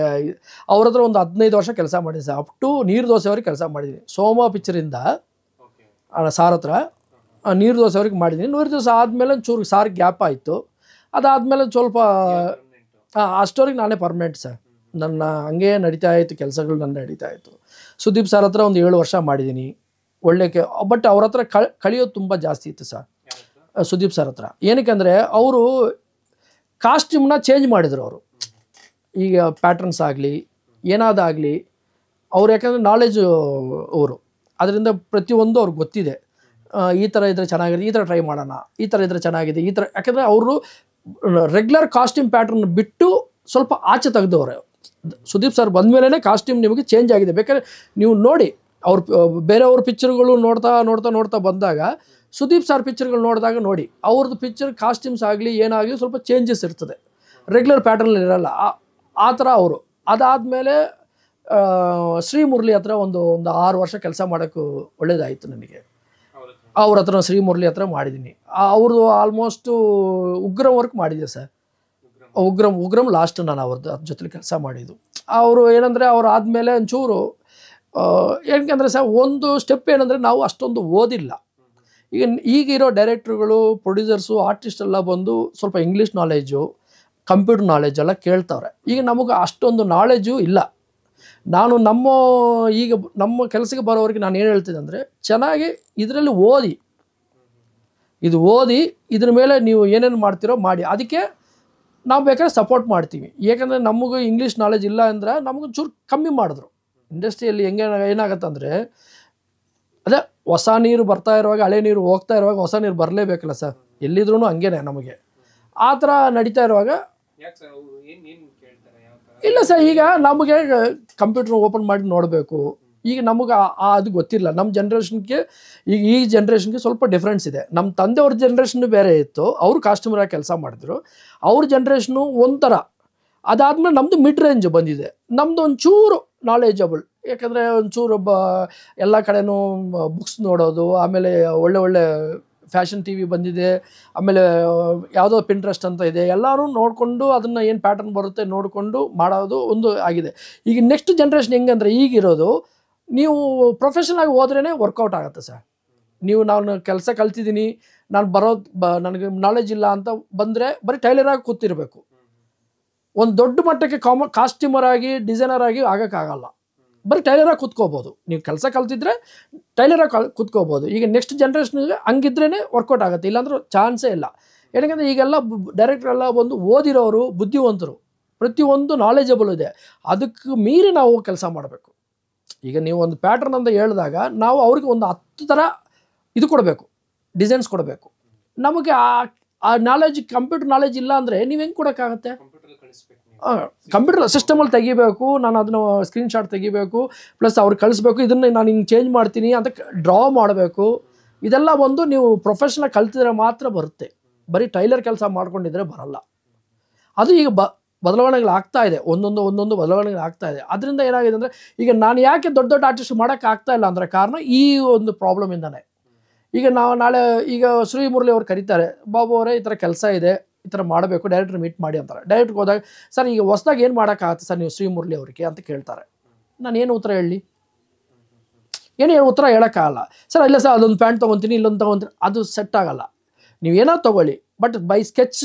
ಅವ್ರ ಹತ್ರ ಒಂದು ಹದಿನೈದು ವರ್ಷ ಕೆಲಸ ಮಾಡಿದ್ದೀನಿ ಸರ್ ಅಪ್ ಟು ನೀರು ಅವ್ರಿಗೆ ಕೆಲಸ ಮಾಡಿದ್ದೀನಿ ಸೋಮ ಪಿಚ್ಚರಿಂದ ಸಾರ್ ಹತ್ರ ನೀರು ದೋಸೆಯವ್ರಿಗೆ ಮಾಡಿದ್ದೀನಿ ನೂರು ದಿವಸ ಆದಮೇಲೆ ಚೂರು ಸಾರ್ ಗ್ಯಾಪ್ ಆಯಿತು ಅದಾದಮೇಲೆ ಸ್ವಲ್ಪ ಹಾಂ ಅಷ್ಟೋರಿಗೆ ನಾನೇ ಪರ್ಮನೆಂಟ್ ಸರ್ ನನ್ನ ಹಂಗೆ ನಡೀತಾ ಇತ್ತು ಕೆಲಸಗಳು ನನ್ನ ನಡೀತಾ ಇತ್ತು ಸುದೀಪ್ ಸಾರ್ ಹತ್ರ ಒಂದು ಏಳು ವರ್ಷ ಮಾಡಿದ್ದೀನಿ ಒಳ್ಳೆಕ್ಕೆ ಬಟ್ ಅವ್ರ ಹತ್ರ ಕಳಿಯೋದು ತುಂಬ ಜಾಸ್ತಿ ಇತ್ತು ಸರ್ ಸುದೀಪ್ ಸರ್ ಹತ್ರ ಏನಕ್ಕೆ ಅಂದರೆ ಅವರು ಕಾಸ್ಟ್ಯೂಮ್ನ ಚೇಂಜ್ ಮಾಡಿದ್ರು ಅವರು ಈಗ ಪ್ಯಾಟ್ರನ್ಸ್ ಆಗಲಿ ಏನಾದಾಗಲಿ ಅವ್ರು ಯಾಕಂದರೆ ನಾಲೆಜು ಅವರು ಅದರಿಂದ ಪ್ರತಿಯೊಂದು ಅವ್ರಿಗೆ ಗೊತ್ತಿದೆ ಈ ಥರ ಇದ್ದರೆ ಚೆನ್ನಾಗಿದೆ ಈ ಥರ ಟ್ರೈ ಮಾಡೋಣ ಈ ಥರ ಇದ್ದರೆ ಚೆನ್ನಾಗಿದೆ ಈ ಥರ ಯಾಕಂದರೆ ಅವರು ರೆಗ್ಯುಲರ್ ಕಾಸ್ಟ್ಯೂಮ್ ಪ್ಯಾಟ್ರನ್ ಬಿಟ್ಟು ಸ್ವಲ್ಪ ಆಚೆ ತೆಗೆದವ್ರೆ ಸುದೀಪ್ ಸರ್ ಮೇಲೆ ಕಾಸ್ಟ್ಯೂಮ್ ನಿಮಗೆ ಚೇಂಜ್ ಆಗಿದೆ ಬೇಕಾದ್ರೆ ನೀವು ನೋಡಿ ಅವ್ರ ಬೇರೆಯವ್ರ ಪಿಕ್ಚರ್ಗಳು ನೋಡ್ತಾ ನೋಡ್ತಾ ನೋಡ್ತಾ ಬಂದಾಗ ಸುದೀಪ್ ಸರ್ ಪಿಕ್ಚರ್ಗಳು ನೋಡಿದಾಗ ನೋಡಿ ಅವ್ರದ್ದು ಪಿಕ್ಚರ್ ಕಾಸ್ಟ್ಯೂಮ್ಸ್ ಆಗಲಿ ಏನಾಗಲಿ ಸ್ವಲ್ಪ ಚೇಂಜಸ್ ಇರ್ತದೆ ರೆಗ್ಯುಲರ್ ಪ್ಯಾಟರ್ನಲ್ಲಿ ಇರಲ್ಲ ಆ ಥರ ಅವರು ಅದಾದಮೇಲೆ ಶ್ರೀಮುರಳಿ ಹತ್ರ ಒಂದು ಒಂದು ಆರು ವರ್ಷ ಕೆಲಸ ಮಾಡೋಕ್ಕೂ ಒಳ್ಳೇದಾಯಿತು ನನಗೆ ಅವ್ರ ಹತ್ರ ಶ್ರೀಮುರಳಿ ಹತ್ರ ಮಾಡಿದ್ದೀನಿ ಅವ್ರದ್ದು ಆಲ್ಮೋಸ್ಟು ಉಗ್ರಂ ವರ್ಕ್ ಮಾಡಿದೆ ಸರ್ ಉಗ್ರಂ ಉಗ್ರಂ ಲಾಸ್ಟ್ ನಾನು ಅವ್ರದ್ದು ಅದ್ರ ಜೊತೆಲಿ ಕೆಲಸ ಮಾಡಿದ್ದು ಅವರು ಏನಂದರೆ ಅವ್ರು ಆದಮೇಲೆ ಒಂಚೂರು ಏನಕ್ಕೆ ಸರ್ ಒಂದು ಸ್ಟೆಪ್ ಏನಂದರೆ ನಾವು ಅಷ್ಟೊಂದು ಓದಿಲ್ಲ ಈಗ ಈಗಿರೋ ಡೈರೆಕ್ಟ್ರುಗಳು ಪ್ರೊಡ್ಯೂಸರ್ಸು ಆರ್ಟಿಸ್ಟ್ ಎಲ್ಲ ಬಂದು ಸ್ವಲ್ಪ ಇಂಗ್ಲೀಷ್ ನಾಲೆಜು ಕಂಪ್ಯೂಟರ್ ನಾಲೆಜ್ ಎಲ್ಲ ಕೇಳ್ತಾವ್ರೆ ಈಗ ನಮಗೆ ಅಷ್ಟೊಂದು ನಾಲೆಜು ಇಲ್ಲ ನಾನು ನಮ್ಮ ಈಗ ನಮ್ಮ ಕೆಲಸಕ್ಕೆ ಬರೋವ್ರಿಗೆ ನಾನು ಏನು ಹೇಳ್ತಿದ್ದೆ ಅಂದರೆ ಚೆನ್ನಾಗಿ ಇದರಲ್ಲಿ ಓದಿ ಇದು ಓದಿ ಇದ್ರ ಮೇಲೆ ನೀವು ಏನೇನು ಮಾಡ್ತೀರೋ ಮಾಡಿ ಅದಕ್ಕೆ ನಾವು ಬೇಕಾದ್ರೆ ಸಪೋರ್ಟ್ ಮಾಡ್ತೀವಿ ಏಕೆಂದರೆ ನಮಗೂ ಇಂಗ್ಲೀಷ್ ನಾಲೆಜ್ ಇಲ್ಲ ಅಂದರೆ ನಮಗೂ ಚೂರು ಕಮ್ಮಿ ಮಾಡಿದ್ರು ಇಂಡಸ್ಟ್ರಿಯಲ್ಲಿ ಹೆಂಗೆ ಏನಾಗುತ್ತೆ ಅಂದರೆ ಅದೇ ಹೊಸ ನೀರು ಬರ್ತಾ ಇರುವಾಗ ಹಳೆ ನೀರು ಹೋಗ್ತಾ ಇರುವಾಗ ಹೊಸ ನೀರು ಬರಲೇಬೇಕಲ್ಲ ಸರ್ ಎಲ್ಲಿದ್ರೂ ಹಂಗೇನೆ ನಮಗೆ ಆ ಥರ ನಡೀತಾ ಇರುವಾಗ ಇಲ್ಲ ಸರ್ ಈಗ ನಮಗೆ ಕಂಪ್ಯೂಟರ್ ಓಪನ್ ಮಾಡಿ ನೋಡಬೇಕು ಈಗ ನಮಗೆ ಅದು ಗೊತ್ತಿಲ್ಲ ನಮ್ಮ ಜನ್ರೇಷನ್ಗೆ ಈಗ ಈ ಜನ್ರೇಷನ್ಗೆ ಸ್ವಲ್ಪ ಡಿಫ್ರೆನ್ಸ್ ಇದೆ ನಮ್ಮ ತಂದೆಯವ್ರ ಜನ್ರೇಷನ್ ಬೇರೆ ಇತ್ತು ಅವರು ಕಾಸ್ಟಮರ್ ಆಗಿ ಕೆಲಸ ಮಾಡಿದ್ರು ಅವ್ರ ಜನ್ರೇಷನು ಒಂಥರ ಅದಾದಮೇಲೆ ನಮ್ಮದು ಮಿಡ್ ರೇಂಜ್ ಬಂದಿದೆ ನಮ್ಮದು ಒಂಚೂರು ನಾಲೆಜಬಲ್ ಯಾಕಂದರೆ ಒಂಚೂರು ಒಬ್ಬ ಎಲ್ಲ ಕಡೆಯೂ ಬುಕ್ಸ್ ನೋಡೋದು ಆಮೇಲೆ ಒಳ್ಳೆ ಒಳ್ಳೆ ಫ್ಯಾಷನ್ ಟಿ ವಿ ಬಂದಿದೆ ಆಮೇಲೆ ಯಾವುದೋ ಪಿಂಟ್ರೆಸ್ಟ್ ಅಂತ ಇದೆ ಎಲ್ಲರೂ ನೋಡಿಕೊಂಡು ಅದನ್ನು ಏನು ಪ್ಯಾಟರ್ನ್ ಬರುತ್ತೆ ನೋಡಿಕೊಂಡು ಮಾಡೋದು ಒಂದು ಆಗಿದೆ ಈಗ ನೆಕ್ಸ್ಟ್ ಜನ್ರೇಷನ್ ಹೆಂಗಂದ್ರೆ ಈಗಿರೋದು ನೀವು ಪ್ರೊಫೆಷನಾಗಿ ಆಗಿ ಹೋದ್ರೇ ವರ್ಕೌಟ್ ಆಗುತ್ತೆ ಸರ್ ನೀವು ನಾನು ಕೆಲಸ ಕಲ್ತಿದ್ದೀನಿ ನಾನು ಬರೋದು ಬ ನನಗೆ ನಾಲೆಜ್ ಇಲ್ಲ ಅಂತ ಬಂದರೆ ಬರೀ ಟೈಲರಾಗಿ ಕೂತಿರಬೇಕು ಒಂದು ದೊಡ್ಡ ಮಟ್ಟಕ್ಕೆ ಕಾಮ ಕಾಸ್ಟ್ಯೂಮರ್ ಆಗಿ ಡಿಸೈನರ್ ಆಗಿ ಆಗೋಕ್ಕಾಗಲ್ಲ ಬರೀ ಟೈಲರಾಗಿ ಕೂತ್ಕೋಬೋದು ನೀವು ಕೆಲಸ ಕಲ್ತಿದ್ರೆ ಟೈಲರಾಗಿ ಕಲ್ ಕುತ್ಕೋಬೋದು ಈಗ ನೆಕ್ಸ್ಟ್ ಜನ್ರೇಷನ್ಗೆ ಹಂಗಿದ್ರೇ ವರ್ಕೌಟ್ ಆಗುತ್ತೆ ಇಲ್ಲಾಂದ್ರೆ ಚಾನ್ಸೇ ಇಲ್ಲ ಏನಕ್ಕಂದ್ರೆ ಈಗೆಲ್ಲ ಡೈರೆಕ್ಟ್ರೆಲ್ಲ ಬಂದು ಓದಿರೋರು ಬುದ್ಧಿವಂತರು ಪ್ರತಿಯೊಂದು ನಾಲೆಜಬಲ್ ಇದೆ ಅದಕ್ಕೆ ಮೀರಿ ನಾವು ಕೆಲಸ ಮಾಡಬೇಕು ಈಗ ನೀವು ಒಂದು ಪ್ಯಾಟರ್ನ್ ಅಂತ ಹೇಳಿದಾಗ ನಾವು ಅವ್ರಿಗೆ ಒಂದು ಹತ್ತು ಥರ ಇದು ಕೊಡಬೇಕು ಡಿಸೈನ್ಸ್ ಕೊಡಬೇಕು ನಮಗೆ ಆ ನಾಲೆಜ್ ಕಂಪ್ಯೂಟರ್ ನಾಲೆಜ್ ಇಲ್ಲ ಅಂದರೆ ನೀವು ಹೆಂಗೆ ಕೊಡೋಕ್ಕಾಗತ್ತೆ ಕಂಪ್ಯೂಟರ್ ಸಿಸ್ಟಮಲ್ಲಿ ತೆಗಿಬೇಕು ನಾನು ಅದನ್ನು ಸ್ಕ್ರೀನ್ ಶಾಟ್ ತೆಗಿಬೇಕು ಪ್ಲಸ್ ಅವ್ರು ಕಳಿಸ್ಬೇಕು ಇದನ್ನು ನಾನು ಹಿಂಗೆ ಚೇಂಜ್ ಮಾಡ್ತೀನಿ ಅಂತ ಡ್ರಾ ಮಾಡಬೇಕು ಇದೆಲ್ಲ ಒಂದು ನೀವು ಪ್ರೊಫೆಷನಲ್ ಕಲ್ತಿದ್ರೆ ಮಾತ್ರ ಬರುತ್ತೆ ಬರೀ ಟೈಲರ್ ಕೆಲಸ ಮಾಡ್ಕೊಂಡಿದ್ರೆ ಬರಲ್ಲ ಅದು ಈಗ ಬ ಬದಲಾವಣೆಗಳು ಆಗ್ತಾ ಇದೆ ಒಂದೊಂದು ಒಂದೊಂದು ಬದಲಾವಣೆಗಳು ಆಗ್ತಾ ಇದೆ ಅದರಿಂದ ಏನಾಗಿದೆ ಅಂದರೆ ಈಗ ನಾನು ಯಾಕೆ ದೊಡ್ಡ ದೊಡ್ಡ ಆರ್ಟಿಸ್ಟ್ ಮಾಡೋಕೆ ಆಗ್ತಾ ಇಲ್ಲ ಅಂದರೆ ಕಾರಣ ಈ ಒಂದು ಪ್ರಾಬ್ಲಮಿಂದನೇ ಈಗ ನಾವು ನಾಳೆ ಈಗ ಶ್ರೀ ಮುರಳಿ ಅವ್ರು ಕರೀತಾರೆ ಬಾಬು ಅವರೇ ಈ ಥರ ಕೆಲಸ ಇದೆ ಈ ಥರ ಮಾಡಬೇಕು ಡೈರೆಕ್ಟ್ರ್ ಮೀಟ್ ಮಾಡಿ ಅಂತಾರೆ ಡೈರೆಕ್ಟ್ಗೆ ಹೋದಾಗ ಸರ್ ಈಗ ಹೊಸ್ದಾಗ ಏನು ಮಾಡೋಕ್ಕಾಗತ್ತೆ ಸರ್ ನೀವು ಶ್ರೀಮುರಳಿ ಅವರಿಗೆ ಅಂತ ಕೇಳ್ತಾರೆ ನಾನು ಏನು ಉತ್ತರ ಹೇಳಿ ಏನು ಉತ್ತರ ಹೇಳೋಕ್ಕಾಗಲ್ಲ ಸರ್ ಇಲ್ಲ ಸರ್ ಅದೊಂದು ಪ್ಯಾಂಟ್ ತೊಗೊತೀನಿ ಇಲ್ಲೊಂದು ತೊಗೊತೀನಿ ಅದು ಸೆಟ್ ಆಗಲ್ಲ ಏನೋ ತೊಗೊಳ್ಳಿ ಬಟ್ ಬೈ ಸ್ಕೆಚ್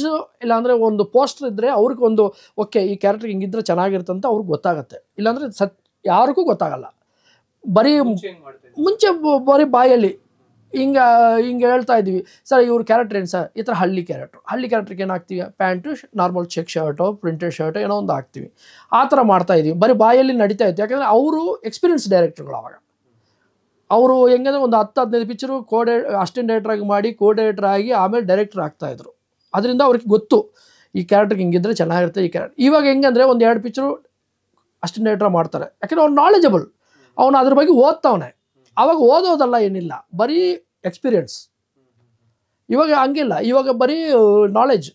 ಇಲ್ಲಾಂದರೆ ಒಂದು ಪೋಸ್ಟರ್ ಇದ್ದರೆ ಒಂದು ಓಕೆ ಈ ಕ್ಯಾರೆಕ್ಟರ್ ಹಿಂಗಿದ್ರೆ ಚೆನ್ನಾಗಿರುತ್ತೆ ಅಂತ ಅವ್ರಿಗೆ ಗೊತ್ತಾಗುತ್ತೆ ಇಲ್ಲಾಂದರೆ ಸತ್ ಯಾರಿಗೂ ಗೊತ್ತಾಗಲ್ಲ ಬರೀ ಮುಂಚೆ ಬರೀ ಬಾಯಲ್ಲಿ ಹಿಂಗೆ ಹಿಂಗೆ ಹೇಳ್ತಾ ಇದ್ವಿ ಸರ್ ಇವ್ರ ಕ್ಯಾರೆಕ್ಟರ್ ಏನು ಸರ್ ಈ ಥರ ಹಳ್ಳಿ ಕ್ಯಾರೆಕ್ಟ್ರು ಹಳ್ಳಿ ಕ್ಯಾರೆಕ್ಟ್ರಿಗೆ ಏನು ಹಾಕ್ತೀವಿ ಪ್ಯಾಂಟು ನಾರ್ಮಲ್ ಚೆಕ್ ಶರ್ಟೋ ಪ್ರಿಂಟೆಡ್ ಶರ್ಟ್ ಏನೋ ಒಂದು ಹಾಕ್ತೀವಿ ಆ ಥರ ಮಾಡ್ತಾ ಇದೀವಿ ಬರೀ ಬಾಯಲ್ಲಿ ನಡೀತಾ ಇತ್ತು ಯಾಕಂದರೆ ಅವರು ಎಕ್ಸ್ಪೀರಿಯನ್ಸ್ ಡೈರೆಕ್ಟ್ರ್ಗಳು ಅವಾಗ ಅವರು ಹೆಂಗಂದ್ರೆ ಒಂದು ಹತ್ತು ಹದಿನೈದು ಪಿಕ್ಚರು ಕೋಡೆ ಅಸ್ಟೆಂಟ್ ಡೈರೆಕ್ಟ್ರಾಗಿ ಮಾಡಿ ಡೈರೆಕ್ಟರ್ ಆಗಿ ಆಮೇಲೆ ಡೈರೆಕ್ಟ್ರ್ ಆಗ್ತಾಯಿದ್ರು ಅದರಿಂದ ಅವ್ರಿಗೆ ಗೊತ್ತು ಈ ಕ್ಯಾರೆಕ್ಟ್ರಿಗೆ ಹಿಂಗಿದ್ರೆ ಚೆನ್ನಾಗಿರುತ್ತೆ ಈ ಕ್ಯಾರೆಕ್ಟ್ ಇವಾಗ ಅಂದರೆ ಒಂದು ಎರಡು ಪಿಕ್ಚರು ಅಸಿಸ್ಟೆಂಟ್ ಡೈರೆಕ್ಟ್ರ್ ಮಾಡ್ತಾರೆ ಯಾಕೆಂದ್ರೆ ಅವ್ನು ನಾಲೆಜಬಲ್ ಅವನು ಅದ್ರ ಬಗ್ಗೆ ಓದ್ತಾವನೆ ಆವಾಗ ಓದೋದಲ್ಲ ಏನಿಲ್ಲ ಬರೀ ಎಕ್ಸ್ಪೀರಿಯನ್ಸ್ ಇವಾಗ ಹಂಗಿಲ್ಲ ಇವಾಗ ಬರೀ ನಾಲೆಜ್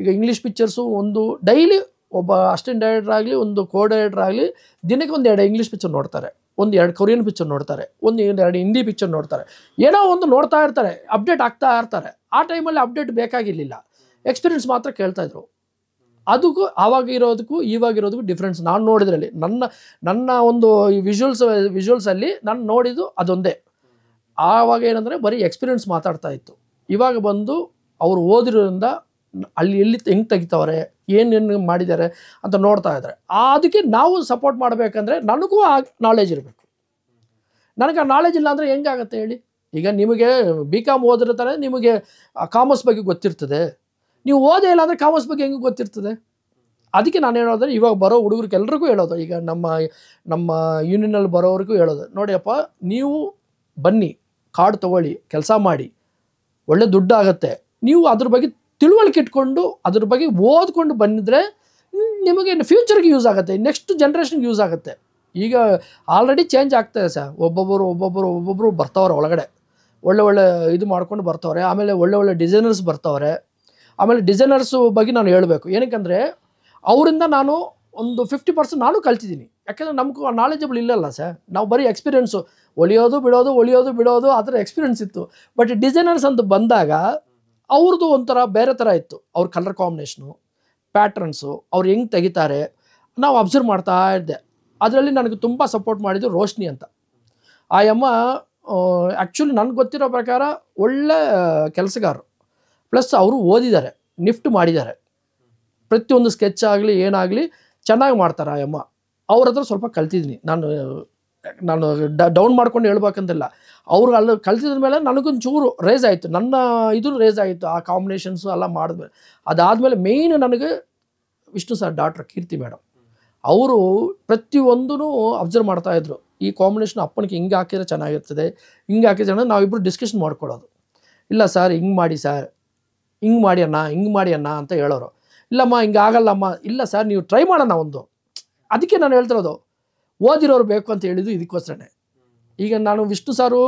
ಈಗ ಇಂಗ್ಲೀಷ್ ಪಿಕ್ಚರ್ಸು ಒಂದು ಡೈಲಿ ಒಬ್ಬ ಅಸ್ಟೆಂಟ್ ಡೈರೆಕ್ಟರ್ ಆಗಲಿ ಒಂದು ಕೋ ಡೈರೆಕ್ಟರ್ ಆಗಲಿ ದಿನಕ್ಕೆ ಒಂದು ಎರಡು ಇಂಗ್ಲೀಷ್ ಪಿಕ್ಚರ್ ನೋಡ್ತಾರೆ ಒಂದು ಎರಡು ಕೊರಿಯನ್ ಪಿಕ್ಚರ್ ನೋಡ್ತಾರೆ ಒಂದು ಎರಡು ಹಿಂದಿ ಪಿಕ್ಚರ್ ನೋಡ್ತಾರೆ ಏನೋ ಒಂದು ನೋಡ್ತಾ ಇರ್ತಾರೆ ಅಪ್ಡೇಟ್ ಆಗ್ತಾ ಇರ್ತಾರೆ ಆ ಟೈಮಲ್ಲಿ ಅಪ್ಡೇಟ್ ಬೇಕಾಗಿರಲಿಲ್ಲ ಎಕ್ಸ್ಪೀರಿಯನ್ಸ್ ಮಾತ್ರ ಕೇಳ್ತಾಯಿದ್ರು ಅದಕ್ಕೂ ಆವಾಗಿರೋದಕ್ಕೂ ಇವಾಗಿರೋದಕ್ಕೂ ಡಿಫ್ರೆನ್ಸ್ ನಾನು ನೋಡಿದ್ರಲ್ಲಿ ನನ್ನ ನನ್ನ ಒಂದು ವಿಜುವಲ್ಸ್ ವಿಜುವಲ್ಸಲ್ಲಿ ನಾನು ನೋಡಿದ್ದು ಅದೊಂದೇ ಆವಾಗ ಏನಂದರೆ ಬರೀ ಎಕ್ಸ್ಪೀರಿಯನ್ಸ್ ಮಾತಾಡ್ತಾ ಇತ್ತು ಇವಾಗ ಬಂದು ಅವರು ಓದಿರೋದ್ರಿಂದ ಅಲ್ಲಿ ಎಲ್ಲಿ ಹೆಂಗೆ ತೆಗಿತವ್ರೆ ಏನೇನು ಮಾಡಿದ್ದಾರೆ ಅಂತ ನೋಡ್ತಾ ಇದ್ದಾರೆ ಅದಕ್ಕೆ ನಾವು ಸಪೋರ್ಟ್ ಮಾಡಬೇಕಂದ್ರೆ ನನಗೂ ಆ ನಾಲೆಜ್ ಇರಬೇಕು ನನಗೆ ಆ ನಾಲೆಜ್ ಇಲ್ಲ ಅಂದರೆ ಹೆಂಗಾಗತ್ತೆ ಹೇಳಿ ಈಗ ನಿಮಗೆ ಬಿ ಕಾಮ್ ಓದಿರ್ತಾರೆ ನಿಮಗೆ ಕಾಮರ್ಸ್ ಬಗ್ಗೆ ಗೊತ್ತಿರ್ತದೆ ನೀವು ಓದೇ ಇಲ್ಲ ಅಂದರೆ ಕಾಮರ್ಸ್ ಬಗ್ಗೆ ಹೆಂಗೆ ಗೊತ್ತಿರ್ತದೆ ಅದಕ್ಕೆ ನಾನು ಹೇಳೋದ್ರೆ ಇವಾಗ ಬರೋ ಹುಡುಗರಿಗೆಲ್ರಿಗೂ ಹೇಳೋದು ಈಗ ನಮ್ಮ ನಮ್ಮ ಯೂನಿಯನಲ್ಲಿ ಬರೋವ್ರಿಗೂ ಹೇಳೋದು ನೋಡಿಯಪ್ಪ ನೀವು ಬನ್ನಿ ಕಾರ್ಡ್ ತೊಗೊಳ್ಳಿ ಕೆಲಸ ಮಾಡಿ ಒಳ್ಳೆ ಆಗುತ್ತೆ ನೀವು ಅದ್ರ ಬಗ್ಗೆ ತಿಳುವಳಿಕೆ ಇಟ್ಕೊಂಡು ಅದ್ರ ಬಗ್ಗೆ ಓದ್ಕೊಂಡು ಬಂದಿದ್ರೆ ನಿಮಗೆ ಫ್ಯೂಚರ್ಗೆ ಯೂಸ್ ಆಗುತ್ತೆ ನೆಕ್ಸ್ಟ್ ಜನ್ರೇಷನ್ಗೆ ಯೂಸ್ ಆಗುತ್ತೆ ಈಗ ಆಲ್ರೆಡಿ ಚೇಂಜ್ ಆಗ್ತದೆ ಸರ್ ಒಬ್ಬೊಬ್ಬರು ಒಬ್ಬೊಬ್ಬರು ಒಬ್ಬೊಬ್ಬರು ಬರ್ತವ್ರೆ ಒಳಗಡೆ ಒಳ್ಳೆ ಒಳ್ಳೆ ಇದು ಮಾಡ್ಕೊಂಡು ಬರ್ತವ್ರೆ ಆಮೇಲೆ ಒಳ್ಳೆ ಒಳ್ಳೆ ಡಿಸೈನರ್ಸ್ ಬರ್ತವ್ರೆ ಆಮೇಲೆ ಡಿಸೈನರ್ಸು ಬಗ್ಗೆ ನಾನು ಹೇಳಬೇಕು ಏನಕ್ಕೆ ಅವರಿಂದ ನಾನು ಒಂದು ಫಿಫ್ಟಿ ಪರ್ಸೆಂಟ್ ನಾನು ಕಲ್ತಿದ್ದೀನಿ ಯಾಕೆಂದರೆ ನಮಗೂ ನಾಲೆಜಬಲ್ ಇಲ್ಲಲ್ಲ ಸರ್ ನಾವು ಬರೀ ಎಕ್ಸ್ಪೀರಿಯೆನ್ಸು ಒಳಿಯೋದು ಬಿಡೋದು ಒಳಿಯೋದು ಬಿಡೋದು ಆ ಥರ ಎಕ್ಸ್ಪೀರಿಯೆನ್ಸ್ ಇತ್ತು ಬಟ್ ಡಿಸೈನರ್ಸ್ ಅಂತ ಬಂದಾಗ ಅವ್ರದ್ದು ಒಂಥರ ಬೇರೆ ಥರ ಇತ್ತು ಅವ್ರ ಕಲರ್ ಕಾಂಬಿನೇಷನು ಪ್ಯಾಟ್ರನ್ಸು ಅವ್ರು ಹೆಂಗೆ ತೆಗಿತಾರೆ ನಾವು ಅಬ್ಸರ್ವ್ ಮಾಡ್ತಾ ಇದ್ದೆ ಅದರಲ್ಲಿ ನನಗೆ ತುಂಬ ಸಪೋರ್ಟ್ ಮಾಡಿದ್ದು ರೋಶ್ನಿ ಅಂತ ಆ ಯಮ್ಮ ಆ್ಯಕ್ಚುಲಿ ನನಗೆ ಗೊತ್ತಿರೋ ಪ್ರಕಾರ ಒಳ್ಳೆ ಕೆಲಸಗಾರರು ಪ್ಲಸ್ ಅವರು ಓದಿದ್ದಾರೆ ನಿಫ್ಟ್ ಮಾಡಿದ್ದಾರೆ ಪ್ರತಿಯೊಂದು ಸ್ಕೆಚ್ ಆಗಲಿ ಏನಾಗಲಿ ಚೆನ್ನಾಗಿ ಮಾಡ್ತಾರೆ ಆ ಅಮ್ಮ ಅವ್ರ ಹತ್ರ ಸ್ವಲ್ಪ ಕಲ್ತಿದ್ದೀನಿ ನಾನು ನಾನು ಡ ಡೌನ್ ಮಾಡ್ಕೊಂಡು ಹೇಳ್ಬೇಕಂತಿಲ್ಲ ಅವ್ರು ಅಲ್ಲಿ ಕಲ್ತಿದ ಮೇಲೆ ನನಗೊಂದು ಚೂರು ರೇಸ್ ಆಯಿತು ನನ್ನ ಇದು ರೇಸ್ ಆಯಿತು ಆ ಕಾಂಬಿನೇಷನ್ಸು ಎಲ್ಲ ಮಾಡಿದ್ಮೇಲೆ ಅದಾದಮೇಲೆ ಮೇಯ್ನ್ ನನಗೆ Vishnu sir doctor Keerthi madam ಅವರು ಪ್ರತಿಯೊಂದೂ ಅಬ್ಸರ್ವ್ ಮಾಡ್ತಾಯಿದ್ರು ಈ ಕಾಂಬಿನೇಷನ್ ಅಪ್ಪನಿಗೆ ಹಿಂಗೆ ಹಾಕಿದರೆ ಚೆನ್ನಾಗಿರ್ತದೆ ಹಿಂಗೆ ಹಾಕಿದ್ರೆ ನಾವು ನಾವಿಬ್ಬರು ಡಿಸ್ಕಷನ್ ಮಾಡ್ಕೊಳ್ಳೋದು ಇಲ್ಲ ಸರ್ ಹಿಂಗೆ ಮಾಡಿ ಸರ್ ಹಿಂಗೆ ಮಾಡಿ ಅಣ್ಣ ಹಿಂಗೆ ಮಾಡಿ ಅಣ್ಣ ಅಂತ ಹೇಳೋರು ಇಲ್ಲಮ್ಮ ಹಿಂಗೆ ಆಗಲ್ಲಮ್ಮ ಇಲ್ಲ ಸರ್ ನೀವು ಟ್ರೈ ಮಾಡೋಣ ಒಂದು ಅದಕ್ಕೆ ನಾನು ಹೇಳ್ತಿರೋದು ಓದಿರೋರು ಬೇಕು ಅಂತ ಹೇಳಿದ್ದು ಇದಕ್ಕೋಸ್ಕರನೇ ಈಗ ನಾನು ವಿಷ್ಣು ಸಾರು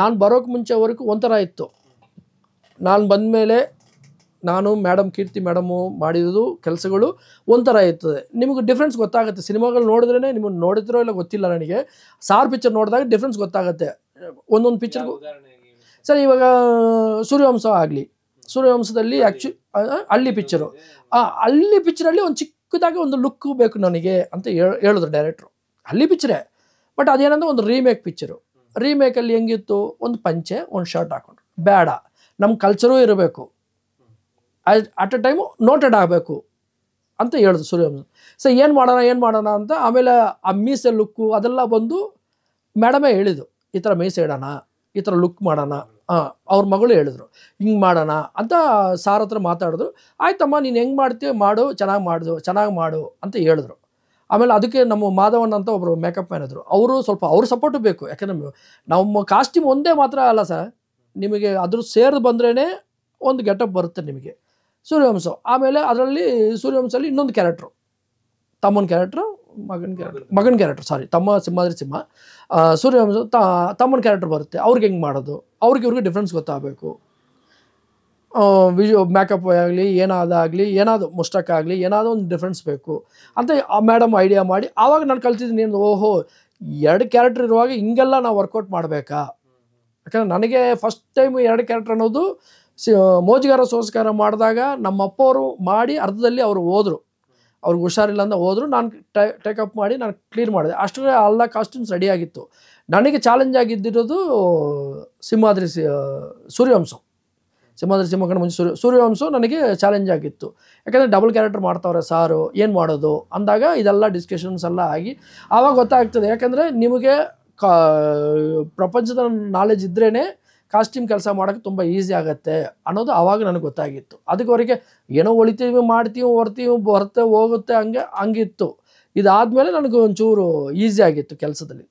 ನಾನು ಬರೋಕ್ಕೆ ಮುಂಚೆವರೆಗೂ ಒಂಥರ ಇತ್ತು ನಾನು ಬಂದ ಮೇಲೆ ನಾನು ಮೇಡಮ್ ಕೀರ್ತಿ ಮೇಡಮು ಮಾಡಿದ್ದು ಕೆಲಸಗಳು ಒಂಥರ ಇರ್ತದೆ ನಿಮಗೆ ಡಿಫ್ರೆನ್ಸ್ ಗೊತ್ತಾಗುತ್ತೆ ಸಿನಿಮಾಗಳು ನೋಡಿದ್ರೇ ನಿಮಗೆ ನೋಡಿದ್ರೋ ಇಲ್ಲ ಗೊತ್ತಿಲ್ಲ ನನಗೆ ಸಾರ್ ಪಿಕ್ಚರ್ ನೋಡಿದಾಗ ಡಿಫ್ರೆನ್ಸ್ ಗೊತ್ತಾಗುತ್ತೆ ಒಂದೊಂದು ಪಿಕ್ಚರ್ಗೂ ಸರ್ ಇವಾಗ ಸೂರ್ಯವಂಶ ಆಗಲಿ ಸೂರ್ಯವಂಶದಲ್ಲಿ ಆ್ಯಕ್ಚು ಹಳ್ಳಿ ಪಿಕ್ಚರು ಆ ಹಳ್ಳಿ ಪಿಕ್ಚರಲ್ಲಿ ಒಂದು ಚಿಕ್ಕದಾಗಿ ಒಂದು ಲುಕ್ ಬೇಕು ನನಗೆ ಅಂತ ಹೇಳಿದ್ರು ಡೈರೆಕ್ಟ್ರು ಹಳ್ಳಿ ಪಿಕ್ಚರೇ ಬಟ್ ಅದೇನಂದ್ರೆ ಒಂದು ರೀಮೇಕ್ ಪಿಕ್ಚರು ರೀಮೇಕಲ್ಲಿ ಹೆಂಗಿತ್ತು ಒಂದು ಪಂಚೆ ಒಂದು ಶರ್ಟ್ ಹಾಕೊಂಡು ಬೇಡ ನಮ್ಮ ಕಲ್ಚರೂ ಇರಬೇಕು ಅಟ್ ಅ ಟೈಮು ನೋಟೆಡ್ ಆಗಬೇಕು ಅಂತ ಹೇಳಿದ್ರು ಸೂರ್ಯವಂಶ ಸರ್ ಏನು ಮಾಡೋಣ ಏನು ಮಾಡೋಣ ಅಂತ ಆಮೇಲೆ ಆ ಮೀಸೆ ಲುಕ್ಕು ಅದೆಲ್ಲ ಬಂದು ಮೇಡಮೇ ಹೇಳಿದ್ದು ಈ ಥರ ಮೀಸೆ ಇಡೋಣ ಈ ಥರ ಲುಕ್ ಮಾಡೋಣ ಅವ್ರ ಮಗಳು ಹೇಳಿದ್ರು ಹಿಂಗೆ ಮಾಡೋಣ ಅಂತ ಸಾರ್ ಹತ್ರ ಮಾತಾಡಿದ್ರು ಆಯ್ತಮ್ಮ ನೀನು ಹೆಂಗೆ ಮಾಡ್ತೀವಿ ಮಾಡು ಚೆನ್ನಾಗಿ ಮಾಡಿದು ಚೆನ್ನಾಗಿ ಮಾಡು ಅಂತ ಹೇಳಿದ್ರು ಆಮೇಲೆ ಅದಕ್ಕೆ ನಮ್ಮ ಮಾಧವಣ್ಣ ಅಂತ ಒಬ್ಬರು ಮೇಕಪ್ ಮ್ಯಾನ್ ಇದ್ರು ಅವರು ಸ್ವಲ್ಪ ಅವ್ರ ಸಪೋರ್ಟು ಬೇಕು ಯಾಕಂದ್ರೆ ನಮ್ಮ ಕಾಸ್ಟ್ಯೂಮ್ ಒಂದೇ ಮಾತ್ರ ಅಲ್ಲ ಸರ್ ನಿಮಗೆ ಅದ್ರ ಸೇರಿದು ಬಂದ್ರೇ ಒಂದು ಗೆಟಪ್ ಬರುತ್ತೆ ನಿಮಗೆ ಸೂರ್ಯವಂಶ ಆಮೇಲೆ ಅದರಲ್ಲಿ ಸೂರ್ಯವಂಶಲ್ಲಿ ಇನ್ನೊಂದು ಕ್ಯಾರೆಕ್ಟ್ರು ತಮ್ಮನ ಕ್ಯಾರೆಕ್ಟ್ರು ಮಗನ ಕ್ಯಾರೆಕ್ಟರ್ ಮಗನ ಕ್ಯಾರೆಕ್ಟರ್ ಸಾರಿ ತಮ್ಮ ಸಿಂಹ ಸಿಂಹ ಸೂರ್ಯವಂಶ ತಮ್ಮನ ಕ್ಯಾರೆಕ್ಟರ್ ಬರುತ್ತೆ ಅವ್ರಿಗೆ ಹೆಂಗೆ ಮಾಡೋದು ಅವ್ರಿಗೆ ಇವ್ರಿಗೆ ಡಿಫ್ರೆನ್ಸ್ ಗೊತ್ತಾಗಬೇಕು ವಿಜು ಮ್ಯಾಕಪ್ ಆಗಲಿ ಏನಾದಾಗಲಿ ಏನಾದರೂ ಮುಸ್ಟಕ್ ಆಗಲಿ ಏನಾದರೂ ಒಂದು ಡಿಫ್ರೆನ್ಸ್ ಬೇಕು ಅಂತ ಆ ಮೇಡಮ್ ಐಡಿಯಾ ಮಾಡಿ ಆವಾಗ ನಾನು ಕಲ್ತಿದ್ದೀನಿ ನೀನು ಓಹೋ ಎರಡು ಕ್ಯಾರೆಕ್ಟರ್ ಇರುವಾಗ ಹಿಂಗೆಲ್ಲ ನಾವು ವರ್ಕೌಟ್ ಮಾಡಬೇಕಾ ಯಾಕಂದರೆ ನನಗೆ ಫಸ್ಟ್ ಟೈಮ್ ಎರಡು ಕ್ಯಾರೆಕ್ಟರ್ ಅನ್ನೋದು ಸಿ ಮೋಜುಗಾರ ಸೋಸ್ಕಾರ ಮಾಡಿದಾಗ ನಮ್ಮ ಅಪ್ಪವರು ಮಾಡಿ ಅರ್ಧದಲ್ಲಿ ಅವರು ಹೋದರು ಅವ್ರಿಗೆ ಹುಷಾರಿಲ್ಲ ಅಂತ ಹೋದ್ರು ನಾನು ಟೇಕಪ್ ಮಾಡಿ ನಾನು ಕ್ಲೀನ್ ಮಾಡಿದೆ ಅಷ್ಟೇ ಎಲ್ಲ ಕಾಸ್ಟ್ಯೂಮ್ಸ್ ಆಗಿತ್ತು ನನಗೆ ಚಾಲೆಂಜ್ ಆಗಿದ್ದಿರೋದು ಸಿಂಹಾದ್ರಿ ಸೂರ್ಯವಂಶಂ ಸಿಂಹಾದ್ರಿ ಸಿಂಹಕಣ ಮುಂಚೆ ಸೂರ್ಯ ಸೂರ್ಯವಂಶ ನನಗೆ ಚಾಲೆಂಜ್ ಆಗಿತ್ತು ಯಾಕಂದರೆ ಡಬಲ್ ಕ್ಯಾರೆಕ್ಟರ್ ಮಾಡ್ತಾವ್ರೆ ಸಾರು ಏನು ಮಾಡೋದು ಅಂದಾಗ ಇದೆಲ್ಲ ಡಿಸ್ಕಷನ್ಸ್ ಎಲ್ಲ ಆಗಿ ಆವಾಗ ಗೊತ್ತಾಗ್ತದೆ ಯಾಕಂದರೆ ನಿಮಗೆ ಕಾ ಪ್ರಪಂಚದ ನಾಲೆಜ್ ಇದ್ರೇ ಕಾಸ್ಟ್ಯೂಮ್ ಕೆಲಸ ಮಾಡೋಕ್ಕೆ ತುಂಬ ಈಸಿ ಆಗುತ್ತೆ ಅನ್ನೋದು ಆವಾಗ ನನಗೆ ಗೊತ್ತಾಗಿತ್ತು ಅದಕ್ಕೆ ಏನೋ ಒಳಿತೀವಿ ಮಾಡ್ತೀವಿ ಹೊರ್ತೀವಿ ಬರ್ತೆ ಹೋಗುತ್ತೆ ಹಂಗೆ ಹಂಗಿತ್ತು ಇದಾದಮೇಲೆ ನನಗೆ ಒಂಚೂರು ಈಸಿ ಆಗಿತ್ತು ಕೆಲಸದಲ್ಲಿ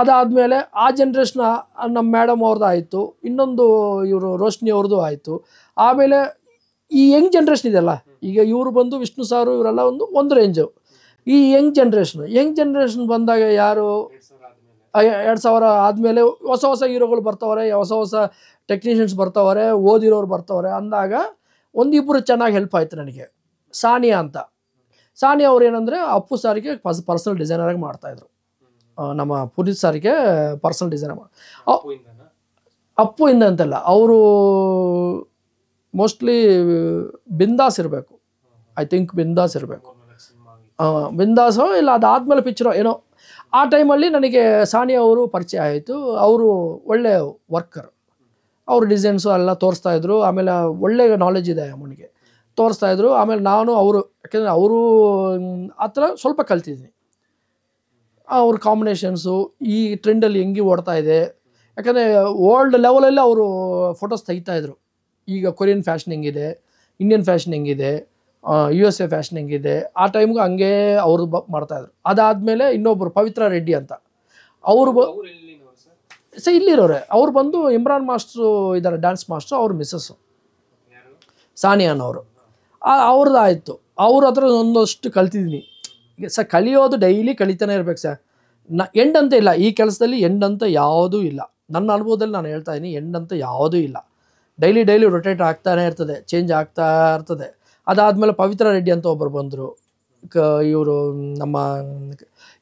ಅದಾದಮೇಲೆ ಆ ಜನ್ರೇಷನ್ ನಮ್ಮ ಮೇಡಮ್ ಅವ್ರದ್ದು ಆಯಿತು ಇನ್ನೊಂದು ಇವರು ರೋಶ್ನಿ ಅವ್ರದ್ದು ಆಯಿತು ಆಮೇಲೆ ಈ ಯಂಗ್ ಜನ್ರೇಷನ್ ಇದೆಯಲ್ಲ ಈಗ ಇವರು ಬಂದು ವಿಷ್ಣು ಸಾರು ಇವರೆಲ್ಲ ಒಂದು ಒಂದು ರೇಂಜು ಈ ಯಂಗ್ ಜನ್ರೇಷನ್ ಯಂಗ್ ಜನ್ರೇಷನ್ ಬಂದಾಗ ಯಾರು ಎರಡು ಸಾವಿರ ಆದಮೇಲೆ ಹೊಸ ಹೊಸ ಹೀರೋಗಳು ಬರ್ತಾವ್ರೆ ಹೊಸ ಹೊಸ ಟೆಕ್ನಿಷಿಯನ್ಸ್ ಬರ್ತಾವ್ರೆ ಓದಿರೋರು ಬರ್ತವ್ರೆ ಅಂದಾಗ ಒಂದಿಬ್ಬರು ಚೆನ್ನಾಗಿ ಹೆಲ್ಪ್ ಆಯಿತು ನನಗೆ ಸಾನಿಯಾ ಅಂತ ಸಾನಿಯಾ ಅವ್ರು ಏನಂದರೆ ಅಪ್ಪು ಸಾರಿಗೆ ಪಸ್ ಪರ್ಸನಲ್ ಡಿಸೈನರಾಗಿ ಮಾಡ್ತಾಯಿದ್ರು ನಮ್ಮ ಪುನೀತ್ ಸಾರಿಗೆ ಪರ್ಸನಲ್ ಡಿಸೈನರ್ ಮಾಡಿ ಅಪ್ಪು ಇಂದ ಅಂತಲ್ಲ ಅವರು ಮೋಸ್ಟ್ಲಿ ಬಿಂದಾಸ್ ಇರಬೇಕು ಐ ಥಿಂಕ್ ಬಿಂದಾಸ್ ಇರಬೇಕು ಬಿಂದಾಸೋ ಇಲ್ಲ ಅದಾದಮೇಲೆ ಪಿಕ್ಚರೋ ಏನೋ ಆ ಟೈಮಲ್ಲಿ ನನಗೆ ಸಾನಿಯಾ ಅವರು ಪರಿಚಯ ಆಯಿತು ಅವರು ಒಳ್ಳೆ ವರ್ಕರ್ ಅವರು ಡಿಸೈನ್ಸು ಎಲ್ಲ ತೋರಿಸ್ತಾ ಇದ್ದರು ಆಮೇಲೆ ಒಳ್ಳೆ ನಾಲೆಜ್ ಇದೆ ಅಮ್ಮನಿಗೆ ತೋರಿಸ್ತಾ ಇದ್ದರು ಆಮೇಲೆ ನಾನು ಅವರು ಯಾಕೆಂದರೆ ಅವರು ಆ ಥರ ಸ್ವಲ್ಪ ಕಲ್ತಿದ್ದೀನಿ ಅವ್ರ ಕಾಂಬಿನೇಷನ್ಸು ಈ ಟ್ರೆಂಡಲ್ಲಿ ಹೆಂಗೆ ಓಡ್ತಾ ಇದೆ ಯಾಕಂದರೆ ವರ್ಲ್ಡ್ ಲೆವೆಲಲ್ಲಿ ಅವರು ಫೋಟೋಸ್ ತೆಗಿತಾಯಿದ್ರು ಈಗ ಕೊರಿಯನ್ ಫ್ಯಾಷನ್ ಹೆಂಗಿದೆ ಇಂಡಿಯನ್ ಫ್ಯಾಷನ್ ಹೆಂಗಿದೆ ಯು ಎಸ್ ಎ ಫ್ಯಾಷನಿಂಗ್ ಇದೆ ಆ ಟೈಮ್ಗೆ ಹಂಗೆ ಅವರು ಬ ಮಾಡ್ತಾಯಿದ್ರು ಅದಾದಮೇಲೆ ಇನ್ನೊಬ್ಬರು ಪವಿತ್ರ ರೆಡ್ಡಿ ಅಂತ ಅವರು ಬ ಸ ಇಲ್ಲಿರೋರೆ ಅವ್ರು ಬಂದು ಇಮ್ರಾನ್ ಮಾಸ್ಟ್ರು ಇದ್ದಾರೆ ಡ್ಯಾನ್ಸ್ ಮಾಸ್ಟ್ರು ಅವ್ರ ಮಿಸ್ಸಸ್ಸು ಸಾನಿಯಾನವರು ಅವರು ಅವ್ರದ್ದು ಆಯಿತು ಅವ್ರ ಹತ್ರ ಒಂದಷ್ಟು ಕಲ್ತಿದ್ದೀನಿ ಸರ್ ಕಲಿಯೋದು ಡೈಲಿ ಕಲಿತಾನೆ ಇರ್ಬೇಕು ಸರ್ ನ ಎಂಡ್ ಅಂತ ಇಲ್ಲ ಈ ಕೆಲಸದಲ್ಲಿ ಎಂಡ್ ಅಂತ ಯಾವುದೂ ಇಲ್ಲ ನನ್ನ ಅನುಭವದಲ್ಲಿ ನಾನು ಹೇಳ್ತಾ ಇದ್ದೀನಿ ಎಂಡ್ ಅಂತ ಯಾವುದೂ ಇಲ್ಲ ಡೈಲಿ ಡೈಲಿ ರೊಟೇಟ್ ಆಗ್ತಾನೆ ಇರ್ತದೆ ಚೇಂಜ್ ಆಗ್ತಾ ಇರ್ತದೆ ಅದಾದಮೇಲೆ ಪವಿತ್ರ ರೆಡ್ಡಿ ಅಂತ ಒಬ್ಬರು ಬಂದರು ಕ ಇವರು ನಮ್ಮ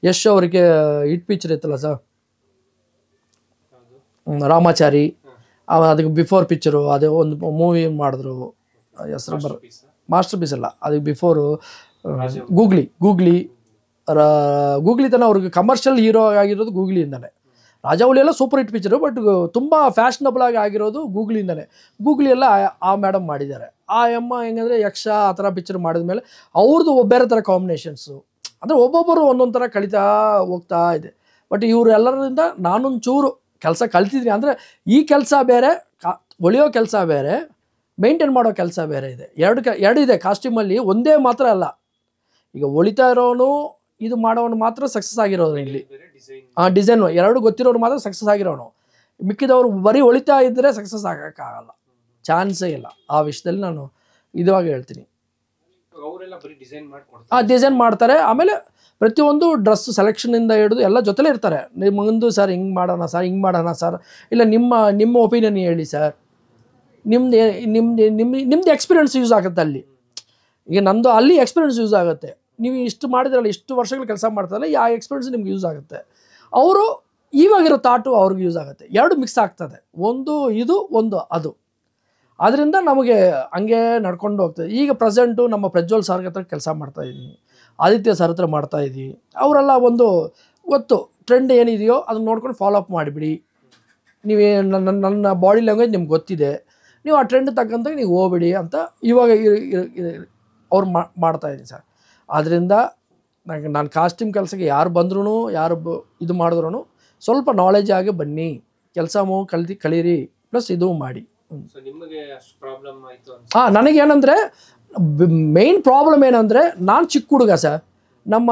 ಯಶ್ ಅವರಿಗೆ ಹಿಟ್ ಪಿಕ್ಚರ್ ಇತ್ತಲ್ಲ ಸರ್ ರಾಮಾಚಾರಿ ಅದಕ್ಕೆ ಬಿಫೋರ್ ಪಿಕ್ಚರು ಅದೇ ಒಂದು ಮೂವಿ ಮಾಡಿದ್ರು ಹೆಸರು ಮಾಸ್ಟರ್ ಪೀಸ್ ಅಲ್ಲ ಅದಕ್ಕೆ ಬಿಫೋರು ಗೂಗ್ಲಿ ಗೂಗ್ಲಿ ಗೂಗ್ಲಿ ತನ ಅವ್ರಿಗೆ ಕಮರ್ಷಿಯಲ್ ಹೀರೋ ಆಗಿರೋದು ಗೂಗ್ಲಿಯಿಂದಲೇ ರಾಜಾವಳಿ ಎಲ್ಲ ಸೂಪರ್ ಹಿಟ್ ಪಿಚ್ಚರು ಬಟ್ ತುಂಬ ಫ್ಯಾಷನಬಲ್ ಆಗಿ ಆಗಿರೋದು ಗೂಗ್ಲಿಂದಲೇ ಗೂಗ್ಲಿ ಎಲ್ಲ ಆ ಮೇಡಮ್ ಮಾಡಿದ್ದಾರೆ ಆ ಎಮ್ಮ ಹೆಂಗಂದ್ರೆ ಯಕ್ಷ ಆ ಥರ ಮಾಡಿದ ಮೇಲೆ ಅವ್ರದ್ದು ಬೇರೆ ಥರ ಕಾಂಬಿನೇಷನ್ಸು ಅಂದರೆ ಒಬ್ಬೊಬ್ಬರು ಒಂದೊಂದು ಥರ ಕಲಿತಾ ಹೋಗ್ತಾ ಇದೆ ಬಟ್ ಇವರೆಲ್ಲರಿಂದ ನಾನೊಂದು ಚೂರು ಕೆಲಸ ಕಲ್ತಿದ್ದೀನಿ ಅಂದರೆ ಈ ಕೆಲಸ ಬೇರೆ ಕಾ ಒಳಿಯೋ ಕೆಲಸ ಬೇರೆ ಮೇಂಟೈನ್ ಮಾಡೋ ಕೆಲಸ ಬೇರೆ ಇದೆ ಎರಡು ಕ ಎರಡಿದೆ ಕಾಸ್ಟ್ಯೂಮಲ್ಲಿ ಒಂದೇ ಮಾತ್ರ ಅಲ್ಲ ಈಗ ಒಳಿತಾ ಇರೋನು ಇದು ಮಾಡೋನು ಮಾತ್ರ ಸಕ್ಸಸ್ ಆಗಿರೋದು ಇಲ್ಲಿ ಆ ಡಿಸೈನ್ ಎರಡು ಗೊತ್ತಿರೋರು ಮಾತ್ರ ಸಕ್ಸಸ್ ಆಗಿರೋನು ಮಿಕ್ಕಿದವರು ಬರೀ ಒಳಿತಾ ಇದ್ದರೆ ಸಕ್ಸಸ್ ಆಗೋಕ್ಕಾಗಲ್ಲ ಚಾನ್ಸೇ ಇಲ್ಲ ಆ ವಿಷಯದಲ್ಲಿ ನಾನು ಇದಾಗಿ ಹೇಳ್ತೀನಿ ಆ ಡಿಸೈನ್ ಮಾಡ್ತಾರೆ ಆಮೇಲೆ ಪ್ರತಿಯೊಂದು ಡ್ರೆಸ್ ಸೆಲೆಕ್ಷನಿಂದ ಹಿಡಿದು ಎಲ್ಲ ಜೊತೆಲೇ ಇರ್ತಾರೆ ನಿಮ್ಮಂದು ಸರ್ ಹಿಂಗೆ ಮಾಡೋಣ ಸರ್ ಹಿಂಗೆ ಮಾಡೋಣ ಸರ್ ಇಲ್ಲ ನಿಮ್ಮ ನಿಮ್ಮ ಒಪಿನಿಯನ್ ಹೇಳಿ ಸರ್ ನಿಮ್ದು ನಿಮ್ದು ನಿಮ್ಮ ನಿಮ್ಮದು ಎಕ್ಸ್ಪೀರಿಯನ್ಸ್ ಯೂಸ್ ಆಗುತ್ತೆ ಅಲ್ಲಿ ಈಗ ನಂದು ಅಲ್ಲಿ ಎಕ್ಸ್ಪೀರಿಯನ್ಸ್ ಯೂಸ್ ಆಗುತ್ತೆ ನೀವು ಇಷ್ಟು ಮಾಡಿದ್ರಲ್ಲ ಇಷ್ಟು ವರ್ಷಗಳು ಕೆಲಸ ಮಾಡ್ತಾರಲ್ಲ ಆ ಎಕ್ಸ್ಪೀರಿಯನ್ಸ್ ನಿಮ್ಗೆ ಯೂಸ್ ಆಗುತ್ತೆ ಅವರು ಇವಾಗಿರೋ ತಾಟು ಅವ್ರಿಗೆ ಯೂಸ್ ಆಗುತ್ತೆ ಎರಡು ಮಿಕ್ಸ್ ಆಗ್ತದೆ ಒಂದು ಇದು ಒಂದು ಅದು ಅದರಿಂದ ನಮಗೆ ಹಂಗೆ ನಡ್ಕೊಂಡು ಹೋಗ್ತದೆ ಈಗ ಪ್ರೆಸೆಂಟು ನಮ್ಮ ಪ್ರಜ್ವಲ್ ಸರ್ಗೆ ಹತ್ರ ಕೆಲಸ ಮಾಡ್ತಾಯಿದ್ದೀನಿ ಆದಿತ್ಯ ಸರ್ ಹತ್ರ ಇದ್ದೀವಿ ಅವರೆಲ್ಲ ಒಂದು ಗೊತ್ತು ಟ್ರೆಂಡ್ ಏನಿದೆಯೋ ಅದನ್ನ ನೋಡ್ಕೊಂಡು ಫಾಲೋ ಅಪ್ ಮಾಡಿಬಿಡಿ ನೀವೇ ನನ್ನ ನನ್ನ ಬಾಡಿ ಲ್ಯಾಂಗ್ವೇಜ್ ನಿಮ್ಗೆ ಗೊತ್ತಿದೆ ನೀವು ಆ ಟ್ರೆಂಡ್ ತಕ್ಕಂತ ನೀವು ಹೋಗ್ಬಿಡಿ ಅಂತ ಇವಾಗ ಅವ್ರು ಇದ್ದೀನಿ ಸರ್ ಆದ್ದರಿಂದ ನನಗೆ ನಾನು ಕಾಸ್ಟ್ಯೂಮ್ ಕೆಲಸಕ್ಕೆ ಯಾರು ಬಂದ್ರೂ ಯಾರು ಇದು ಮಾಡಿದ್ರು ಸ್ವಲ್ಪ ನಾಲೆಜ್ ಆಗಿ ಬನ್ನಿ ಕೆಲಸ ಕಲ್ತಿ ಕಳೀರಿ ಪ್ಲಸ್ ಇದು ಮಾಡಿ ಹಾಂ ನನಗೇನಂದರೆ ಮೇಯ್ನ್ ಪ್ರಾಬ್ಲಮ್ ಏನಂದರೆ ನಾನು ಚಿಕ್ಕ ಹುಡುಗ ಸರ್ ನಮ್ಮ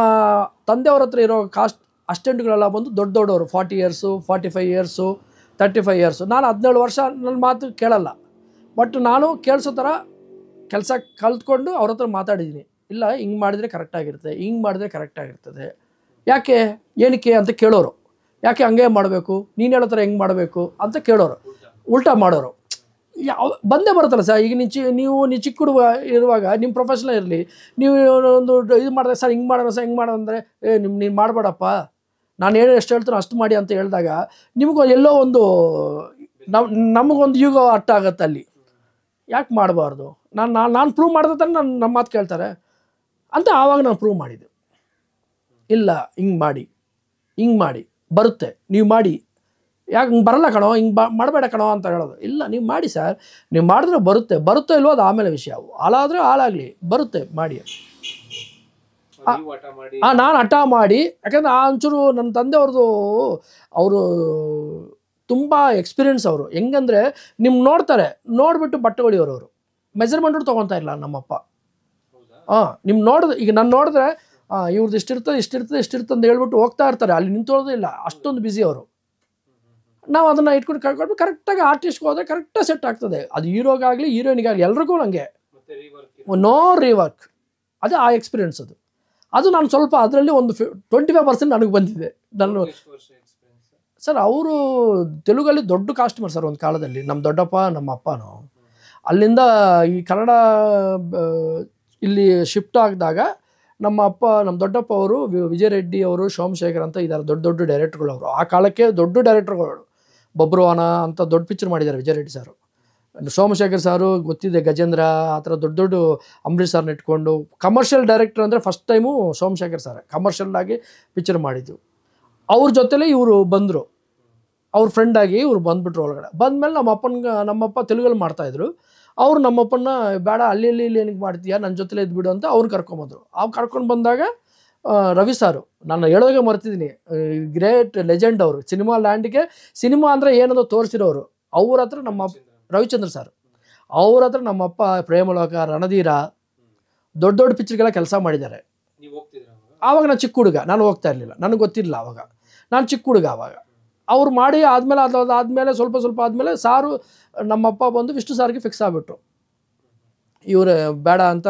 ತಂದೆಯವ್ರ ಹತ್ರ ಇರೋ ಕಾಸ್ಟ್ ಅಸ್ಟೆಂಟ್ಗಳೆಲ್ಲ ಬಂದು ದೊಡ್ಡ ದೊಡ್ಡವರು forty years forty five years thirty five years ನಾನು ಹದಿನೇಳು ವರ್ಷ ನನ್ನ ಮಾತು ಕೇಳಲ್ಲ ಬಟ್ ನಾನು ಕೇಳಿಸೋ ಥರ ಕೆಲಸ ಕಲ್ತ್ಕೊಂಡು ಅವ್ರ ಹತ್ರ ಮಾತಾಡಿದ್ದೀನಿ ಇಲ್ಲ ಹಿಂಗೆ ಮಾಡಿದರೆ ಕರೆಕ್ಟ್ ಹಿಂಗೆ ಮಾಡಿದ್ರೆ ಕರೆಕ್ಟ್ ಯಾಕೆ ಏನಕ್ಕೆ ಅಂತ ಕೇಳೋರು ಯಾಕೆ ಹಂಗೆ ಮಾಡಬೇಕು ನೀನು ಹೇಳೋ ಥರ ಹೆಂಗೆ ಮಾಡಬೇಕು ಅಂತ ಕೇಳೋರು ಉಲ್ಟಾ ಮಾಡೋರು ಯಾವ ಬಂದೇ ಬರುತ್ತಲ್ಲ ಸರ್ ಈಗ ನಿಂಚಿ ನೀವು ನೀ ಚಿಕ್ಕ ಹುಡುಗ ಇರುವಾಗ ನಿಮ್ಮ ಪ್ರೊಫೆಷನಲ್ ಇರಲಿ ನೀವು ಒಂದು ಇದು ಮಾಡಿದ್ರೆ ಸರ್ ಹಿಂಗೆ ಮಾಡೋಣ ಸರ್ ಹಿಂಗೆ ಮಾಡೋಣ ಅಂದರೆ ಏ ನಿಮ್ಮ ನೀನು ಮಾಡಬೇಡಪ್ಪ ನಾನು ಏನು ಎಷ್ಟು ಹೇಳ್ತೀನೋ ಅಷ್ಟು ಮಾಡಿ ಅಂತ ಹೇಳಿದಾಗ ನಿಮಗೂ ಎಲ್ಲೋ ಒಂದು ನಮ್ಮ ನಮಗೊಂದು ಯುಗ ಅಟ್ಟ ಆಗುತ್ತೆ ಅಲ್ಲಿ ಯಾಕೆ ಮಾಡಬಾರ್ದು ನಾನು ನಾನು ನಾನು ಪ್ರೂವ್ ಮಾಡಿದ್ರೆ ತಾನೆ ನನ್ನ ನಮ್ಮ ಮಾತು ಕೇಳ್ತಾರೆ ಅಂತ ಆವಾಗ ನಾನು ಪ್ರೂವ್ ಮಾಡಿದ್ದು ಇಲ್ಲ ಹಿಂಗೆ ಮಾಡಿ ಹಿಂಗೆ ಮಾಡಿ ಬರುತ್ತೆ ನೀವು ಮಾಡಿ ಯಾಕೆ ಹಿಂಗೆ ಬರಲ್ಲ ಕಣೋ ಹಿಂಗೆ ಬಾ ಮಾಡಬೇಡ ಕಣೋ ಅಂತ ಹೇಳೋದು ಇಲ್ಲ ನೀವು ಮಾಡಿ ಸರ್ ನೀವು ಮಾಡಿದ್ರೆ ಬರುತ್ತೆ ಬರುತ್ತೋ ಇಲ್ವೋ ಅದು ಆಮೇಲೆ ವಿಷಯ ಹಾಳಾದ್ರೆ ಹಾಳಾಗಲಿ ಬರುತ್ತೆ ಮಾಡಿ ಹಾಂ ನಾನು ಹಠ ಮಾಡಿ ಯಾಕಂದರೆ ಆ ಒಂಚೂರು ನನ್ನ ತಂದೆಯವ್ರದ್ದು ಅವರು ತುಂಬ ಎಕ್ಸ್ಪೀರಿಯನ್ಸ್ ಅವರು ಹೆಂಗಂದರೆ ನಿಮ್ಮ ನೋಡ್ತಾರೆ ನೋಡಿಬಿಟ್ಟು ಬಟ್ಟೆ ಹೊಡಿಯೋರು ಅವರು ಮೆಜರ್ಮೆಂಟು ತೊಗೊತಾ ಇಲ್ಲ ನಮ್ಮಪ್ಪ ಹಾಂ ನಿಮ್ಮ ನೋಡಿದ್ರೆ ಈಗ ನಾನು ನೋಡಿದ್ರೆ ಇವ್ರದ್ದು ಇಷ್ಟಿರ್ತದೆ ಇಷ್ಟಿರ್ತದೆ ಇಷ್ಟಿರ್ತದೆ ಅಂತ ಹೇಳ್ಬಿಟ್ಟು ಹೋಗ್ತಾ ಇರ್ತಾರೆ ಅಲ್ಲಿ ನಿಂತೋದೇ ಇಲ್ಲ ಅಷ್ಟೊಂದು ಬ್ಯುಸಿ ಅವರು ನಾವು ಅದನ್ನು ಇಟ್ಕೊಂಡು ಕಳ್ಕೊಂಡು ಕರೆಕ್ಟಾಗಿ ಆರ್ಟಿಸ್ಟ್ಗೆ ಹೋದ್ರೆ ಕರೆಕ್ಟಾಗಿ ಸೆಟ್ ಆಗ್ತದೆ ಅದು ಹೀರೋಗಾಗಲಿ ಹೀರೋಯಿನ್ಗಾಗಲಿ ಎಲ್ರಿಗೂ ನನಗೆ ನೋ ರಿವರ್ಕ್ ಅದೇ ಆ ಎಕ್ಸ್ಪೀರಿಯೆನ್ಸ್ ಅದು ಅದು ನಾನು ಸ್ವಲ್ಪ ಅದರಲ್ಲಿ ಒಂದು ಫಿ ಟ್ವೆಂಟಿ ಫೈವ್ ಪರ್ಸೆಂಟ್ ನನಗೆ ಬಂದಿದೆ ನಾನು ಸರ್ ಅವರು ತೆಲುಗಲ್ಲಿ ದೊಡ್ಡ ಕಾಸ್ಟಮರ್ ಸರ್ ಒಂದು ಕಾಲದಲ್ಲಿ ನಮ್ಮ ದೊಡ್ಡಪ್ಪ ನಮ್ಮ ಅಪ್ಪನೂ ಅಲ್ಲಿಂದ ಈ ಕನ್ನಡ ಇಲ್ಲಿ ಶಿಫ್ಟ್ ಆಗಿದಾಗ ನಮ್ಮ ಅಪ್ಪ ನಮ್ಮ ದೊಡ್ಡಪ್ಪ ಅವರು ವಿಜಯ್ ರೆಡ್ಡಿ ಅವರು ಸೋಮಶೇಖರ್ ಅಂತ ಇದ್ದಾರೆ ದೊಡ್ಡ ದೊಡ್ಡ ಡೈರೆಕ್ಟ್ರುಗಳು ಅವರು ಆ ಕಾಲಕ್ಕೆ ದೊಡ್ಡ ಡೈರೆಕ್ಟ್ರುಗಳು ಬಬ್ರುವಾನ ಅಂತ ದೊಡ್ಡ ಪಿಕ್ಚರ್ ಮಾಡಿದ್ದಾರೆ ವಿಜಯ ರೆಡ್ಡಿ ಸಾರು ಸೋಮಶೇಖರ್ ಸಾರು ಗೊತ್ತಿದೆ ಗಜೇಂದ್ರ ಆ ಥರ ದೊಡ್ಡ ದೊಡ್ಡ ಅಂಬರೀಷ್ ಸಾರ್ನ ಇಟ್ಕೊಂಡು ಕಮರ್ಷಿಯಲ್ ಡೈರೆಕ್ಟರ್ ಅಂದರೆ first time Somashekar sir commercial ಆಗಿ ಪಿಕ್ಚರ್ ಮಾಡಿದ್ದು ಅವ್ರ ಜೊತೆಲೇ ಇವರು ಬಂದರು ಅವ್ರ ಫ್ರೆಂಡಾಗಿ ಇವ್ರು ಬಂದುಬಿಟ್ರು ಒಳಗಡೆ ಮೇಲೆ ನಮ್ಮ ಅಪ್ಪನ ನಮ್ಮಪ್ಪ ತೆಲುಗಲ್ಲಿ ಮಾಡ್ತಾಯಿದ್ರು ಅವ್ರು ನಮ್ಮಪ್ಪನ ಬೇಡ ಅಲ್ಲಿ ಇಲ್ಲಿ ಇಲ್ಲಿ ಏನಕ್ಕೆ ಮಾಡ್ತೀಯಾ ನನ್ನ ಜೊತೆಲೆ ಇದ್ಬಿಡು ಅಂತ ಅವ್ರು ಕರ್ಕೊಂಡ್ಬಂದ್ರು ಅವ್ರು ಕರ್ಕೊಂಡು ಬಂದಾಗ ರವಿ ಸಾರು ನಾನು ಹೇಳೋದಾಗೆ ಮರ್ತಿದ್ದೀನಿ ಗ್ರೇಟ್ ಲೆಜೆಂಡ್ ಅವರು ಸಿನಿಮಾ ಲ್ಯಾಂಡ್ಗೆ ಸಿನಿಮಾ ಅಂದರೆ ಏನಂತ ತೋರಿಸಿರೋರು ಅವ್ರ ಹತ್ರ ನಮ್ಮ ರವಿಚಂದ್ರ ಸರ್ ಅವ್ರ ಹತ್ರ ನಮ್ಮಪ್ಪ ಪ್ರೇಮಲೋಕ ರಣಧೀರ ದೊಡ್ಡ ದೊಡ್ಡ ಪಿಕ್ಚರ್ಗೆಲ್ಲ ಕೆಲಸ ಮಾಡಿದ್ದಾರೆ ಆವಾಗ ನಾನು ಚಿಕ್ಕ ಹುಡುಗ ನಾನು ಹೋಗ್ತಾ ಇರಲಿಲ್ಲ ನನಗೆ ಗೊತ್ತಿಲ್ಲ ಆವಾಗ ನಾನು ಚಿಕ್ಕ ಹುಡುಗ ಆವಾಗ ಅವ್ರು ಮಾಡಿ ಆದಮೇಲೆ ಅದು ಅದಾದಮೇಲೆ ಸ್ವಲ್ಪ ಸ್ವಲ್ಪ ಆದಮೇಲೆ ಸಾರು ನಮ್ಮಪ್ಪ ಬಂದು ವಿಷ್ಣು ಸಾರಿಗೆ ಫಿಕ್ಸ್ ಆಗಿಬಿಟ್ರು ಇವರು ಬೇಡ ಅಂತ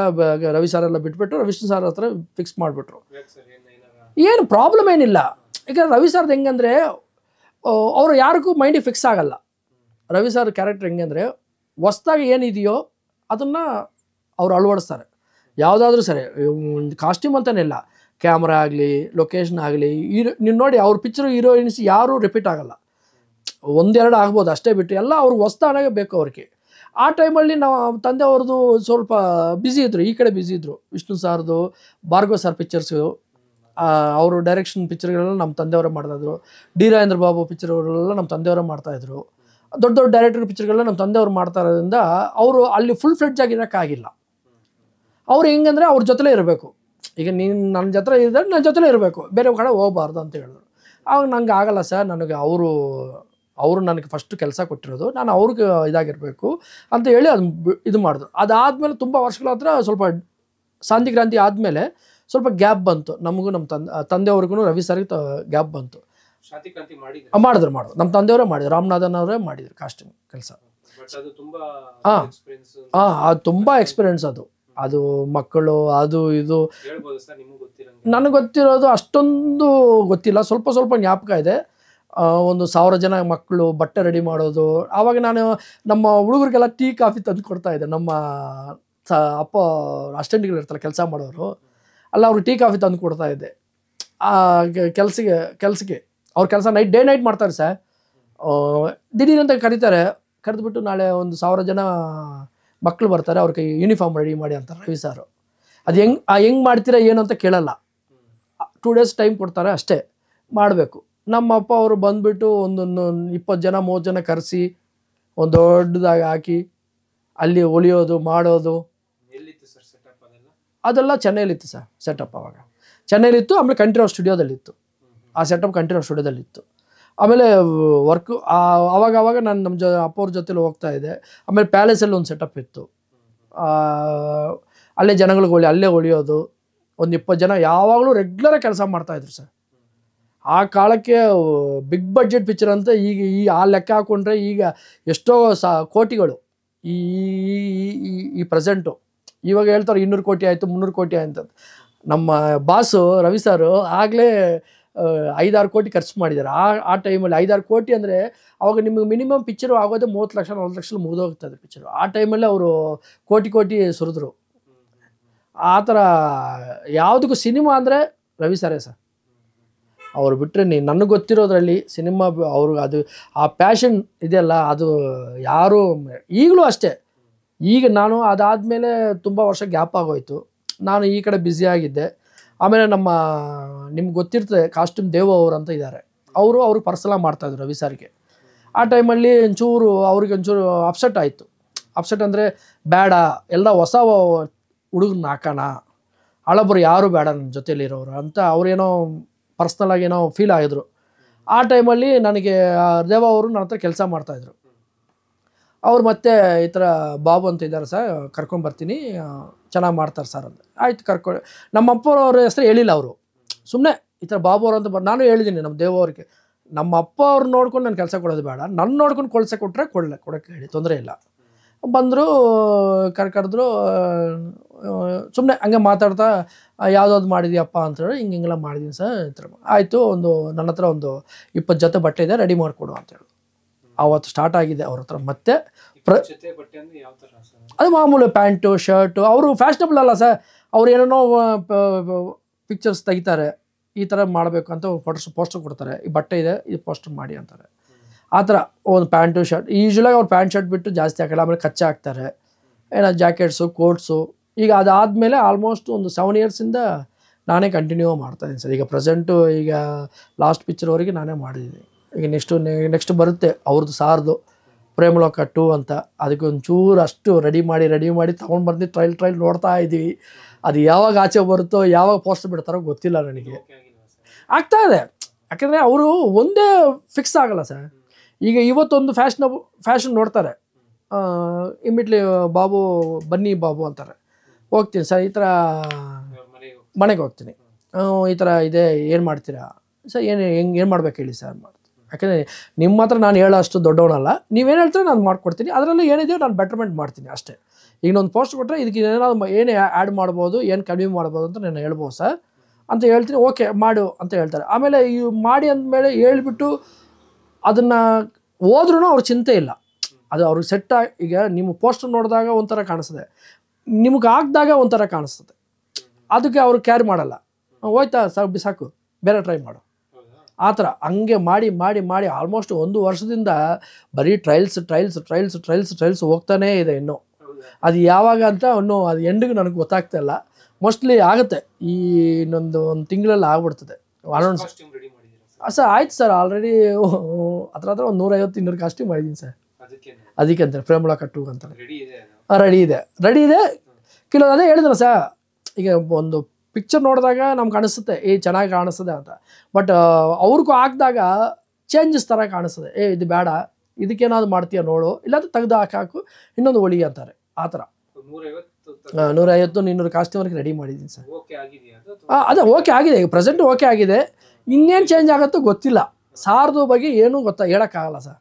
ರವಿ ಸಾರೆಲ್ಲ ಎಲ್ಲ ವಿಷ್ಣು ಸಾರ್ ಹತ್ರ ಫಿಕ್ಸ್ ಮಾಡಿಬಿಟ್ರು ಏನು ಪ್ರಾಬ್ಲಮ್ ಏನಿಲ್ಲ ಯಾಕಂದರೆ ರವಿ ಸಾರ್ದು ಹೆಂಗಂದರೆ ಅವರು ಯಾರಿಗೂ ಮೈಂಡಿಗೆ ಫಿಕ್ಸ್ ಆಗಲ್ಲ ರವಿ ಸಾರ್ ಕ್ಯಾರೆಕ್ಟರ್ ಹೆಂಗಂದರೆ ಹೊಸ್ದಾಗಿ ಏನಿದೆಯೋ ಅದನ್ನು ಅವ್ರು ಅಳವಡಿಸ್ತಾರೆ ಯಾವುದಾದ್ರೂ ಸರಿ ಕಾಸ್ಟ್ಯೂಮ್ ಅಂತಲೇ ಇಲ್ಲ ಕ್ಯಾಮ್ರಾ ಆಗಲಿ ಲೊಕೇಶನ್ ಆಗಲಿ ಹೀರೋ ನೀವು ನೋಡಿ ಅವ್ರ ಪಿಕ್ಚರ್ ಹೀರೋಯಿನ್ಸ್ ಯಾರೂ ರಿಪೀಟ್ ಆಗೋಲ್ಲ ಒಂದೆರಡು ಆಗ್ಬೋದು ಅಷ್ಟೇ ಬಿಟ್ಟು ಎಲ್ಲ ಅವ್ರಿಗೆ ಹೊಸ್ತಾನಾಗೆ ಬೇಕು ಅವ್ರಿಗೆ ಆ ಟೈಮಲ್ಲಿ ನಾವು ತಂದೆ ಅವ್ರದ್ದು ಸ್ವಲ್ಪ ಬ್ಯುಸಿ ಇದ್ದರು ಈ ಕಡೆ ಬ್ಯುಸಿ ಇದ್ದರು ವಿಷ್ಣು ಸಾರ್ದು ಭಾರ್ಗವ ಸಾರ್ ಪಿಕ್ಚರ್ಸು ಅವರು ಡೈರೆಕ್ಷನ್ ಪಿಕ್ಚರ್ಗಳೆಲ್ಲ ನಮ್ಮ ತಂದೆಯವರೇ ಮಾಡ್ತಾಯಿದ್ರು ಡಿ ರಾಜೇಂದ್ರ ಬಾಬು ಪಿಕ್ಚರ್ಗಳೆಲ್ಲ ನಮ್ಮ ತಂದೆಯವರೇ ಮಾಡ್ತಾಯಿದ್ರು ದೊಡ್ಡ ದೊಡ್ಡ ಡೈರೆಕ್ಟರ್ ಪಿಕ್ಚರ್ಗಳನ್ನ ನಮ್ಮ ತಂದೆಯವರು ಮಾಡ್ತಾ ಇರೋದ್ರಿಂದ ಅವರು ಅಲ್ಲಿ ಫುಲ್ ಫ್ಲೆಡ್ಜ್ ಆಗಿರೋಕ್ಕಾಗಿಲ್ಲ ಅವ್ರು ಹೆಂಗಂದರೆ ಅವ್ರ ಜೊತೆಲೇ ಇರಬೇಕು ಈಗ ನೀನು ನನ್ನ ಜೊತೆ ಇದ್ದರೆ ನನ್ನ ಜೊತೆಲೇ ಇರಬೇಕು ಬೇರೆ ಕಡೆ ಹೋಗಬಾರ್ದು ಅಂತ ಹೇಳಿದ್ರು ಆವಾಗ ನನಗೆ ಆಗಲ್ಲ ಸರ್ ನನಗೆ ಅವರು ಅವರು ನನಗೆ ಫಸ್ಟ್ ಕೆಲಸ ಕೊಟ್ಟಿರೋದು ನಾನು ಅವ್ರಿಗೆ ಇದಾಗಿರಬೇಕು ಅಂತ ಹೇಳಿ ಅದು ಇದು ಮಾಡಿದ್ರು ಅದಾದಮೇಲೆ ತುಂಬ ವರ್ಷಗಳ ಹತ್ರ ಸ್ವಲ್ಪ ಕ್ರಾಂತಿ ಆದಮೇಲೆ ಸ್ವಲ್ಪ ಗ್ಯಾಪ್ ಬಂತು ನಮಗೂ ನಮ್ಮ ತಂದೆ ತಂದೆಯವ್ರಿಗೂ ರವಿ ಸರ್ಗೆ ಗ್ಯಾಪ್ ಬಂತು ಮಾಡಿದ್ರು ಮಾಡಿದ್ರು ನಮ್ಮ ತಂದೆಯವರೇ ಮಾಡಿದ್ರು ರಾಮನಾಥನ್ ಅವರೇ ಮಾಡಿದ್ರು ಕಾಸ್ಟ್ಯೂಮ್ ಕೆಲಸ ಹಾಂ ಹಾಂ ಅದು ತುಂಬ ಎಕ್ಸ್ಪೀರಿಯನ್ಸ್ ಅದು ಅದು ಮಕ್ಕಳು ಅದು ಇದು ನನಗೆ ಗೊತ್ತಿರೋದು ಅಷ್ಟೊಂದು ಗೊತ್ತಿಲ್ಲ ಸ್ವಲ್ಪ ಸ್ವಲ್ಪ ಜ್ಞಾಪಕ ಇದೆ ಒಂದು ಸಾವಿರ ಜನ ಮಕ್ಕಳು ಬಟ್ಟೆ ರೆಡಿ ಮಾಡೋದು ಆವಾಗ ನಾನು ನಮ್ಮ ಹುಡುಗರಿಗೆಲ್ಲ ಟೀ ಕಾಫಿ ತಂದು ಕೊಡ್ತಾ ಇದ್ದೆ ನಮ್ಮ ಸ ಅಪ್ಪ ಇರ್ತಾರೆ ಕೆಲಸ ಮಾಡೋರು ಅಲ್ಲ ಅವರು ಟೀ ಕಾಫಿ ತಂದು ಕೊಡ್ತಾ ಇದ್ದೆ ಆ ಕೆಲಸಿಗೆ ಕೆಲಸಕ್ಕೆ ಅವ್ರ ಕೆಲಸ ನೈಟ್ ಡೇ ನೈಟ್ ಮಾಡ್ತಾರೆ ಸರ್ ದಿಢೀರಂತ ಕರೀತಾರೆ ಕರೆದುಬಿಟ್ಟು ನಾಳೆ ಒಂದು ಸಾವಿರ ಜನ ಮಕ್ಕಳು ಬರ್ತಾರೆ ಕೈ ಯೂನಿಫಾರ್ಮ್ ರೆಡಿ ಮಾಡಿ ಅಂತಾರೆ ರವಿ ಸಾರು ಅದು ಹೆಂಗೆ ಆ ಹೆಂಗೆ ಮಾಡ್ತೀರಾ ಏನು ಅಂತ ಕೇಳಲ್ಲ ಟೂ ಡೇಸ್ ಟೈಮ್ ಕೊಡ್ತಾರೆ ಅಷ್ಟೇ ಮಾಡಬೇಕು ನಮ್ಮ ಅಪ್ಪ ಅವರು ಬಂದುಬಿಟ್ಟು ಒಂದೊಂದು ಇಪ್ಪತ್ತು ಜನ ಮೂವತ್ತು ಜನ ಕರೆಸಿ ಒಂದು ದೊಡ್ಡದಾಗಿ ಹಾಕಿ ಅಲ್ಲಿ ಉಳಿಯೋದು ಮಾಡೋದು ಅದೆಲ್ಲ ಚೆನ್ನೈಲಿತ್ತು ಸರ್ ಸೆಟಪ್ ಅವಾಗ ಚೆನ್ನೈಲಿತ್ತು ಆಮೇಲೆ ಕಂಟ್ರಿ ಅವ್ರ ಸ್ಟುಡಿಯೋದಲ್ಲಿತ್ತು ಆ ಸೆಟಪ್ ಕಂಟ್ರಿ ಅವ್ರ ಸ್ಟುಡಿಯೋದಲ್ಲಿತ್ತು ಆಮೇಲೆ ವರ್ಕ್ ಅವಾಗ ಅವಾಗ ನಾನು ನಮ್ಮ ಜ ಅಪ್ಪವ್ರ ಜೊತೆಲಿ ಹೋಗ್ತಾ ಇದ್ದೆ ಆಮೇಲೆ ಪ್ಯಾಲೇಸಲ್ಲಿ ಒಂದು ಸೆಟಪ್ ಇತ್ತು ಅಲ್ಲೇ ಜನಗಳಿಗೆ ಹೊಳಿ ಅಲ್ಲೇ ಹೊಳಿಯೋದು ಒಂದು ಇಪ್ಪತ್ತು ಜನ ಯಾವಾಗಲೂ ರೆಗ್ಯುಲರಾಗಿ ಕೆಲಸ ಮಾಡ್ತಾಯಿದ್ರು ಸರ್ ಆ ಕಾಲಕ್ಕೆ ಬಿಗ್ ಬಡ್ಜೆಟ್ ಪಿಕ್ಚರ್ ಅಂತ ಈಗ ಈ ಆ ಲೆಕ್ಕ ಹಾಕೊಂಡ್ರೆ ಈಗ ಎಷ್ಟೋ ಸ ಕೋಟಿಗಳು ಈ ಈ ಪ್ರೆಸೆಂಟು ಇವಾಗ ಹೇಳ್ತಾರೆ ಇನ್ನೂರು ಕೋಟಿ ಆಯಿತು ಮುನ್ನೂರು ಕೋಟಿ ಆಯ್ತು ನಮ್ಮ ಬಾಸು ರವಿ ಸಾರು ಆಗಲೇ ಐದಾರು ಕೋಟಿ ಖರ್ಚು ಮಾಡಿದ್ದಾರೆ ಆ ಆ ಟೈಮಲ್ಲಿ ಐದಾರು ಕೋಟಿ ಅಂದರೆ ಅವಾಗ ನಿಮಗೆ ಮಿನಿಮಮ್ ಪಿಕ್ಚರು ಆಗೋದೇ ಮೂವತ್ತು ಲಕ್ಷ ನಲ್ವತ್ತು ಲಕ್ಷ ಮುಗಿದೋಗ್ತದೆ ಪಿಕ್ಚರು ಆ ಟೈಮಲ್ಲಿ ಅವರು ಕೋಟಿ ಕೋಟಿ ಸುರಿದ್ರು ಆ ಥರ ಯಾವುದಕ್ಕೂ ಸಿನಿಮಾ ಅಂದರೆ ರವಿ ಸರೇ ಸರ್ ಅವರು ಬಿಟ್ಟರೆ ನೀನು ನನಗೆ ಗೊತ್ತಿರೋದ್ರಲ್ಲಿ ಸಿನಿಮಾ ಅವ್ರಿಗೆ ಅದು ಆ ಪ್ಯಾಷನ್ ಇದೆಯಲ್ಲ ಅದು ಯಾರು ಈಗಲೂ ಅಷ್ಟೇ ಈಗ ನಾನು ಅದಾದಮೇಲೆ ತುಂಬ ವರ್ಷ ಗ್ಯಾಪ್ ಆಗೋಯ್ತು ನಾನು ಈ ಕಡೆ ಬ್ಯುಸಿಯಾಗಿದ್ದೆ ಆಮೇಲೆ ನಮ್ಮ ನಿಮ್ಗೆ ಗೊತ್ತಿರ್ತದೆ ಕಾಸ್ಟ್ಯೂಮ್ ದೇವ ಅವ್ರು ಅಂತ ಇದ್ದಾರೆ ಅವರು ಅವರು ಪರ್ಸಲ ಮಾಡ್ತಾಯಿದ್ರು ರವಿ ಸರ್ಗೆ ಆ ಟೈಮಲ್ಲಿ ಒಂಚೂರು ಅವ್ರಿಗೆ ಒಂಚೂರು ಅಪ್ಸೆಟ್ ಆಯಿತು ಅಪ್ಸೆಟ್ ಅಂದರೆ ಬೇಡ ಎಲ್ಲ ಹೊಸ ಹುಡುಗನ ಹಾಕೋಣ ಹಳಬರು ಯಾರು ಬೇಡ ನನ್ನ ಜೊತೆಯಲ್ಲಿರೋರು ಅಂತ ಅವ್ರೇನೋ ಪರ್ಸ್ನಲ್ಲಾಗಿ ಏನೋ ಫೀಲ್ ಆಗಿದ್ರು ಆ ಟೈಮಲ್ಲಿ ನನಗೆ ದೇವ ಅವರು ನನ್ನ ಹತ್ರ ಕೆಲಸ ಮಾಡ್ತಾಯಿದ್ರು ಅವ್ರು ಮತ್ತೆ ಈ ಥರ ಬಾಬು ಅಂತ ಇದ್ದಾರೆ ಸರ್ ಕರ್ಕೊಂಡು ಬರ್ತೀನಿ ಚೆನ್ನಾಗಿ ಮಾಡ್ತಾರೆ ಸರ್ ಅಂತ ಆಯ್ತು ಕರ್ಕೊಂಡು ನಮ್ಮ ಅಪ್ಪನವ್ರ ಹೆಸರು ಹೇಳಿಲ್ಲ ಅವರು ಸುಮ್ಮನೆ ಈ ಥರ ಬಾಬು ಅಂತ ಬ ನಾನು ಹೇಳಿದ್ದೀನಿ ನಮ್ಮ ದೇವರಿಗೆ ನಮ್ಮ ಅಪ್ಪ ಅವ್ರು ನೋಡ್ಕೊಂಡು ನಾನು ಕೆಲಸ ಕೊಡೋದು ಬೇಡ ನನ್ನ ನೋಡ್ಕೊಂಡು ಕೊಳಸ ಕೊಟ್ಟರೆ ಕೊಡಲ ಕೊಡೋಕ್ಕೆ ಹೇಳಿ ತೊಂದರೆ ಇಲ್ಲ ಬಂದರು ಕರೆದ್ರು ಸುಮ್ಮನೆ ಹಂಗೆ ಮಾತಾಡ್ತಾ ಯಾವುದಾದ್ರು ಮಾಡಿದ್ಯಪ್ಪ ಅಂತ ಹೇಳಿ ಹಿಂಗೆ ಹಿಂಗೆಲ್ಲ ಮಾಡಿದ್ದೀನಿ ಸರ್ ಈ ಥರ ಆಯಿತು ಒಂದು ನನ್ನ ಹತ್ರ ಒಂದು ಇಪ್ಪತ್ತು ಜೊತೆ ಬಟ್ಟೆ ಇದೆ ರೆಡಿ ಮಾಡಿಕೊಡು ಅಂತ ಹೇಳಿ ಆವತ್ತು ಸ್ಟಾರ್ಟ್ ಆಗಿದೆ ಅವ್ರ ಹತ್ರ ಮತ್ತೆ ಅದು ಮಾಮೂಲು ಪ್ಯಾಂಟು ಶರ್ಟು ಅವರು ಫ್ಯಾಷನಬಲ್ ಅಲ್ಲ ಸರ್ ಅವ್ರು ಏನೇನೋ ಪಿಕ್ಚರ್ಸ್ ತೆಗಿತಾರೆ ಈ ಥರ ಮಾಡಬೇಕು ಅಂತ ಫೋಟೋಸ್ ಪೋಸ್ಟರ್ ಕೊಡ್ತಾರೆ ಈ ಬಟ್ಟೆ ಇದೆ ಇದು ಪೋಸ್ಟರ್ ಮಾಡಿ ಅಂತಾರೆ ಆ ಥರ ಒಂದು ಪ್ಯಾಂಟು ಶರ್ಟ್ ಯೂಶ್ವಲಾಗಿ ಅವ್ರು ಪ್ಯಾಂಟ್ ಶರ್ಟ್ ಬಿಟ್ಟು ಜಾಸ್ತಿ ಹಾಕಲ್ಲ ಆಮೇಲೆ ಕಚ್ಚೆ ಹಾಕ್ತಾರೆ ಏನೋ ಜಾಕೆಟ್ಸು ಕೋಟ್ಸು ಈಗ ಅದಾದಮೇಲೆ ಆಲ್ಮೋಸ್ಟ್ ಒಂದು ಸೆವೆನ್ ಇಯರ್ಸಿಂದ ನಾನೇ ಕಂಟಿನ್ಯೂ ಮಾಡ್ತಾಯಿದ್ದೀನಿ ಸರ್ ಈಗ ಪ್ರೆಸೆಂಟು ಈಗ ಲಾಸ್ಟ್ ಪಿಕ್ಚರ್ವರೆಗೆ ನಾನೇ ಮಾಡಿದ್ದೀನಿ ಈಗ ನೆಕ್ಸ್ಟು ನೆಕ್ಸ್ಟ್ ಬರುತ್ತೆ ಅವ್ರದ್ದು ಸಾರ್ದು ಪ್ರೇಮಲೋಕ ಟು ಅಂತ ಅದಕ್ಕೊಂಚೂರು ಅಷ್ಟು ರೆಡಿ ಮಾಡಿ ರೆಡಿ ಮಾಡಿ ತೊಗೊಂಡು ಬಂದು ಟ್ರೈಲ್ ಟ್ರೈಲ್ ನೋಡ್ತಾ ಇದ್ದೀವಿ ಅದು ಯಾವಾಗ ಆಚೆ ಬರುತ್ತೋ ಯಾವಾಗ ಪೋಸ್ಟ್ ಬಿಡ್ತಾರೋ ಗೊತ್ತಿಲ್ಲ ನನಗೆ ಆಗ್ತಾ ಇದೆ ಯಾಕಂದರೆ ಅವರು ಒಂದೇ ಫಿಕ್ಸ್ ಆಗಲ್ಲ ಸರ್ ಈಗ ಇವತ್ತೊಂದು ಫ್ಯಾಷನ್ ಫ್ಯಾಷನ್ ನೋಡ್ತಾರೆ ಇಮ್ಮಿಡ್ಲಿ ಬಾಬು ಬನ್ನಿ ಬಾಬು ಅಂತಾರೆ ಹೋಗ್ತೀನಿ ಸರ್ ಈ ಥರ ಮನೆಗೆ ಹೋಗ್ತೀನಿ ಈ ಥರ ಇದೆ ಏನು ಮಾಡ್ತೀರಾ ಸರ್ ಏನು ಹೆಂಗೆ ಏನು ಮಾಡ್ಬೇಕು ಹೇಳಿ ಸರ್ ಮಾಡ್ತೀನಿ ಯಾಕಂದರೆ ನಿಮ್ಮ ಹತ್ರ ನಾನು ಹೇಳೋ ಅಷ್ಟು ದೊಡ್ಡವನಲ್ಲ ನೀವೇನು ಹೇಳ್ತೀರೋ ನಾನು ಮಾಡ್ಕೊಡ್ತೀನಿ ಅದರಲ್ಲಿ ಏನಿದೆಯೋ ನಾನು ಬೆಟರ್ಮೆಂಟ್ ಮಾಡ್ತೀನಿ ಅಷ್ಟೇ ಈಗ ಒಂದು ಪೋಸ್ಟ್ ಕೊಟ್ಟರೆ ಇದಕ್ಕೆ ಏನಾದ್ರು ಏನೇ ಆ್ಯಡ್ ಮಾಡ್ಬೋದು ಏನು ಕಡಿಮೆ ಮಾಡ್ಬೋದು ಅಂತ ನಾನು ಹೇಳ್ಬೋದು ಸರ್ ಅಂತ ಹೇಳ್ತೀನಿ ಓಕೆ ಮಾಡು ಅಂತ ಹೇಳ್ತಾರೆ ಆಮೇಲೆ ಈ ಮಾಡಿ ಅಂದಮೇಲೆ ಹೇಳ್ಬಿಟ್ಟು ಅದನ್ನು ಹೋದ್ರೂ ಅವ್ರ ಚಿಂತೆ ಇಲ್ಲ ಅದು ಅವ್ರಿಗೆ ಸೆಟ್ ಈಗ ನಿಮ್ಮ ಪೋಸ್ಟ್ ನೋಡಿದಾಗ ಒಂಥರ ಕಾಣಿಸ್ತದೆ ನಿಮ್ಗೆ ಹಾಕಿದಾಗ ಒಂಥರ ಕಾಣಿಸ್ತದೆ ಅದಕ್ಕೆ ಅವರು ಕ್ಯಾರ್ ಮಾಡಲ್ಲ ಹೋಯ್ತಾ ಸಾಕು ಬಿಸಾಕು ಬೇರೆ ಟ್ರೈ ಮಾಡು ಆ ಥರ ಹಂಗೆ ಮಾಡಿ ಮಾಡಿ ಮಾಡಿ ಆಲ್ಮೋಸ್ಟ್ ಒಂದು ವರ್ಷದಿಂದ ಬರೀ trials trials trials trials trials ಹೋಗ್ತಾನೇ ಇದೆ ಇನ್ನೂ ಅದು ಯಾವಾಗ ಅಂತ ಅವನು ಅದು ಎಂಡಿಗೆ ನನಗೆ ಗೊತ್ತಾಗ್ತಾ ಇಲ್ಲ ಮೋಸ್ಟ್ಲಿ ಆಗುತ್ತೆ ಈ ಇನ್ನೊಂದು ಒಂದು ತಿಂಗಳಲ್ಲಿ ಆಗ್ಬಿಡ್ತದೆ ಸರ್ ಆಯ್ತು ಸರ್ ಆಲ್ರೆಡಿ ಹತ್ರ ಹತ್ರ ಒಂದು ನೂರೈವತ್ತು ಇನ್ನೂರು ಕಾಸ್ಟ್ಯೂಮ್ ಮಾಡಿದ್ದೀನಿ ಸರ್ ಅದಕ್ಕೆ ಅಂತ ಫ್ರೇಮ್ ಒಳಗೆ ಕಟ್ಟು ಅಂತ ರೆಡಿ ಇದೆ ರೆಡಿ ಇದೆ ಕೆಲವು ಅದೇ ಹೇಳಿದ್ರು ಸರ್ ಈಗ ಒಂದು ಪಿಕ್ಚರ್ ನೋಡಿದಾಗ ನಮ್ಗೆ ಕಾಣಿಸುತ್ತೆ ಏ ಚೆನ್ನಾಗಿ ಕಾಣಿಸ್ತದೆ ಅಂತ ಬಟ್ ಅವ್ರಿಗೂ ಹಾಕಿದಾಗ ಚೇಂಜಸ್ ಥರ ಕಾಣಿಸ್ತದೆ ಏ ಇದು ಬೇಡ ಇದಕ್ಕೇನಾದ್ರು ಮಾಡ್ತೀಯ ನೋಡು ಇಲ್ಲಾಂದ್ರೆ ತೆಗೆದು ಹಾಕಾಕು ಇನ್ನೊಂದು ಒಳಿ ಅಂತಾರೆ ಆ ಥರ ನೂರೈವತ್ತು ಇನ್ನೂರು ಕಾಸ್ಟ್ಯೂಮ್ವರೆಗೆ ರೆಡಿ ಮಾಡಿದ್ದೀನಿ ಸರ್ ಅದೇ ಓಕೆ ಆಗಿದೆ ಈಗ ಪ್ರೆಸೆಂಟ್ ಓಕೆ ಆಗಿದೆ ಇನ್ನೇನು ಚೇಂಜ್ ಆಗುತ್ತೋ ಗೊತ್ತಿಲ್ಲ ಸಾರ್ದು ಬಗ್ಗೆ ಏನೂ ಗೊತ್ತಾ ಹೇಳೋಕ್ಕಾಗಲ್ಲ ಸರ್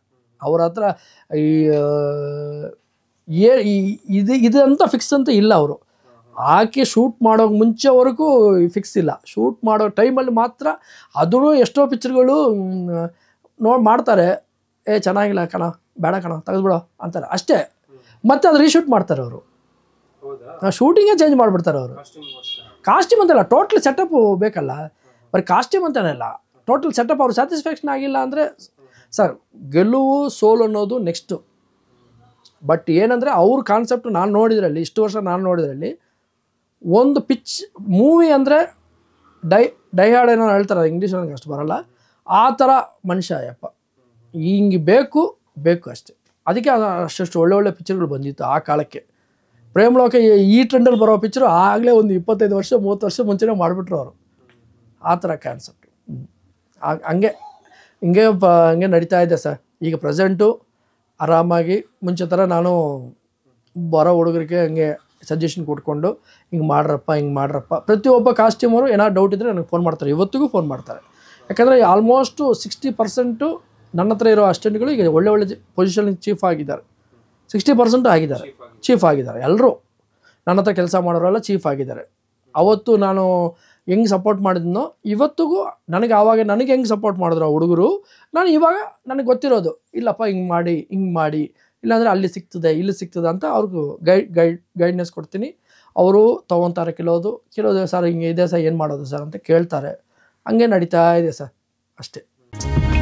ಅವ್ರ ಹತ್ರ ಈ ಇದು ಇದಂತ ಫಿಕ್ಸ್ ಅಂತ ಇಲ್ಲ ಅವರು ಆಕೆ ಶೂಟ್ ಮಾಡೋಕೆ ಮುಂಚೆವರೆಗೂ ಫಿಕ್ಸ್ ಇಲ್ಲ ಶೂಟ್ ಮಾಡೋ ಟೈಮಲ್ಲಿ ಮಾತ್ರ ಅದೂ ಎಷ್ಟೋ ಪಿಕ್ಚರ್ಗಳು ನೋಡಿ ಮಾಡ್ತಾರೆ ಏ ಚೆನ್ನಾಗಿಲ್ಲ ಕಣ ಬೇಡ ಕಣ ತೆಗೆದ್ಬಿಡೋ ಅಂತಾರೆ ಅಷ್ಟೇ ಮತ್ತೆ ಅದು ರೀಶೂಟ್ ಮಾಡ್ತಾರೆ ಅವರು ಶೂಟಿಂಗೇ ಚೇಂಜ್ ಮಾಡಿಬಿಡ್ತಾರೆ ಅವರು ಕಾಸ್ಟ್ಯೂಮ್ ಅಂತಲ್ಲ ಟೋಟಲ್ ಸೆಟಪ್ ಬೇಕಲ್ಲ ಬರೀ ಕಾಸ್ಟ್ಯೂಮ್ ಅಂತಲ್ಲ ಟೋಟಲ್ ಸೆಟಪ್ ಅವ್ರು ಸ್ಯಾಟಿಸ್ಫ್ಯಾಕ್ಷನ್ ಆಗಿಲ್ಲ ಅಂದರೆ ಸರ್ ಗೆಲುವು ಸೋಲು ಅನ್ನೋದು ನೆಕ್ಸ್ಟು ಬಟ್ ಏನಂದರೆ ಅವ್ರ ಕಾನ್ಸೆಪ್ಟ್ ನಾನು ನೋಡಿದ್ರಲ್ಲಿ ಇಷ್ಟು ವರ್ಷ ನಾನು ನೋಡಿದ್ರಲ್ಲಿ ಒಂದು ಪಿಚ್ ಮೂವಿ ಅಂದರೆ ಡೈ ಡೈಹಾಡ್ ಏನೋ ಹೇಳ್ತಾರೆ ಇಂಗ್ಲೀಷ್ ನನಗೆ ಅಷ್ಟು ಬರಲ್ಲ ಆ ಥರ ಮನುಷ್ಯ ಯಪ್ಪ ಹಿಂಗೆ ಬೇಕು ಬೇಕು ಅಷ್ಟೇ ಅದಕ್ಕೆ ಒಳ್ಳೆ ಒಳ್ಳೊಳ್ಳೆ ಪಿಕ್ಚರ್ಗಳು ಬಂದಿತ್ತು ಆ ಕಾಲಕ್ಕೆ ಪ್ರೇಮಲೋಕ ಈ ಟ್ರೆಂಡಲ್ಲಿ ಬರೋ ಪಿಕ್ಚರು ಆಗಲೇ ಒಂದು ಇಪ್ಪತ್ತೈದು ವರ್ಷ ಮೂವತ್ತು ವರ್ಷ ಮುಂಚೆನೇ ಮಾಡಿಬಿಟ್ರು ಅವರು ಆ ಥರ ಕಾನ್ಸೆಪ್ಟ್ ಹಂಗೆ ಹಿಂಗೆ ಪ ಹಂಗೆ ನಡೀತಾ ಇದೆ ಸರ್ ಈಗ ಪ್ರೆಸೆಂಟು ಆರಾಮಾಗಿ ಮುಂಚೆ ಥರ ನಾನು ಬರೋ ಹುಡುಗರಿಗೆ ಹಂಗೆ ಸಜೆಷನ್ ಕೊಟ್ಕೊಂಡು ಹಿಂಗೆ ಮಾಡ್ರಪ್ಪ ಹಿಂಗೆ ಮಾಡ್ರಪ್ಪ ಪ್ರತಿಯೊಬ್ಬ ಕಾಸ್ಟ್ಯೂಮರು ಏನಾದ್ರು ಡೌಟ್ ಇದ್ದರೆ ನನಗೆ ಫೋನ್ ಮಾಡ್ತಾರೆ ಇವತ್ತಿಗೂ ಫೋನ್ ಮಾಡ್ತಾರೆ ಯಾಕಂದರೆ ಆಲ್ಮೋಸ್ಟು ಸಿಕ್ಸ್ಟಿ ಪರ್ಸೆಂಟು ನನ್ನ ಹತ್ರ ಇರೋ ಅಸ್ಟೆಂಟ್ಗಳು ಈಗ ಒಳ್ಳೆ ಒಳ್ಳೆ ಪೊಸಿಷನ್ ಚೀಫ್ ಆಗಿದ್ದಾರೆ ಸಿಕ್ಸ್ಟಿ ಪರ್ಸೆಂಟ್ ಆಗಿದ್ದಾರೆ ಚೀಫ್ ಆಗಿದ್ದಾರೆ ಎಲ್ಲರೂ ನನ್ನ ಹತ್ರ ಕೆಲಸ ಮಾಡೋರೆಲ್ಲ ಚೀಫ್ ಆಗಿದ್ದಾರೆ ಅವತ್ತು ನಾನು ಹೆಂಗೆ ಸಪೋರ್ಟ್ ಮಾಡಿದ್ನೋ ಇವತ್ತಿಗೂ ನನಗೆ ಆವಾಗ ನನಗೆ ಹೆಂಗೆ ಸಪೋರ್ಟ್ ಮಾಡಿದ್ರು ಹುಡುಗರು ನಾನು ಇವಾಗ ನನಗೆ ಗೊತ್ತಿರೋದು ಇಲ್ಲಪ್ಪ ಹಿಂಗೆ ಮಾಡಿ ಹಿಂಗೆ ಮಾಡಿ ಇಲ್ಲಾಂದರೆ ಅಲ್ಲಿ ಸಿಗ್ತದೆ ಇಲ್ಲಿ ಸಿಗ್ತದೆ ಅಂತ ಅವ್ರಿಗೂ ಗೈಡ್ ಗೈಡ್ ಗೈಡ್ನೆಸ್ ಕೊಡ್ತೀನಿ ಅವರು ತೊಗೊತಾರೆ ಕೆಲೋದು ಕೆಲೋದು ಸರ್ ಹಿಂಗೆ ಇದೆ ಸರ್ ಏನು ಮಾಡೋದು ಸರ್ ಅಂತ ಕೇಳ್ತಾರೆ ಹಂಗೆ ನಡೀತಾ ಇದೆ ಸರ್ ಅಷ್ಟೇ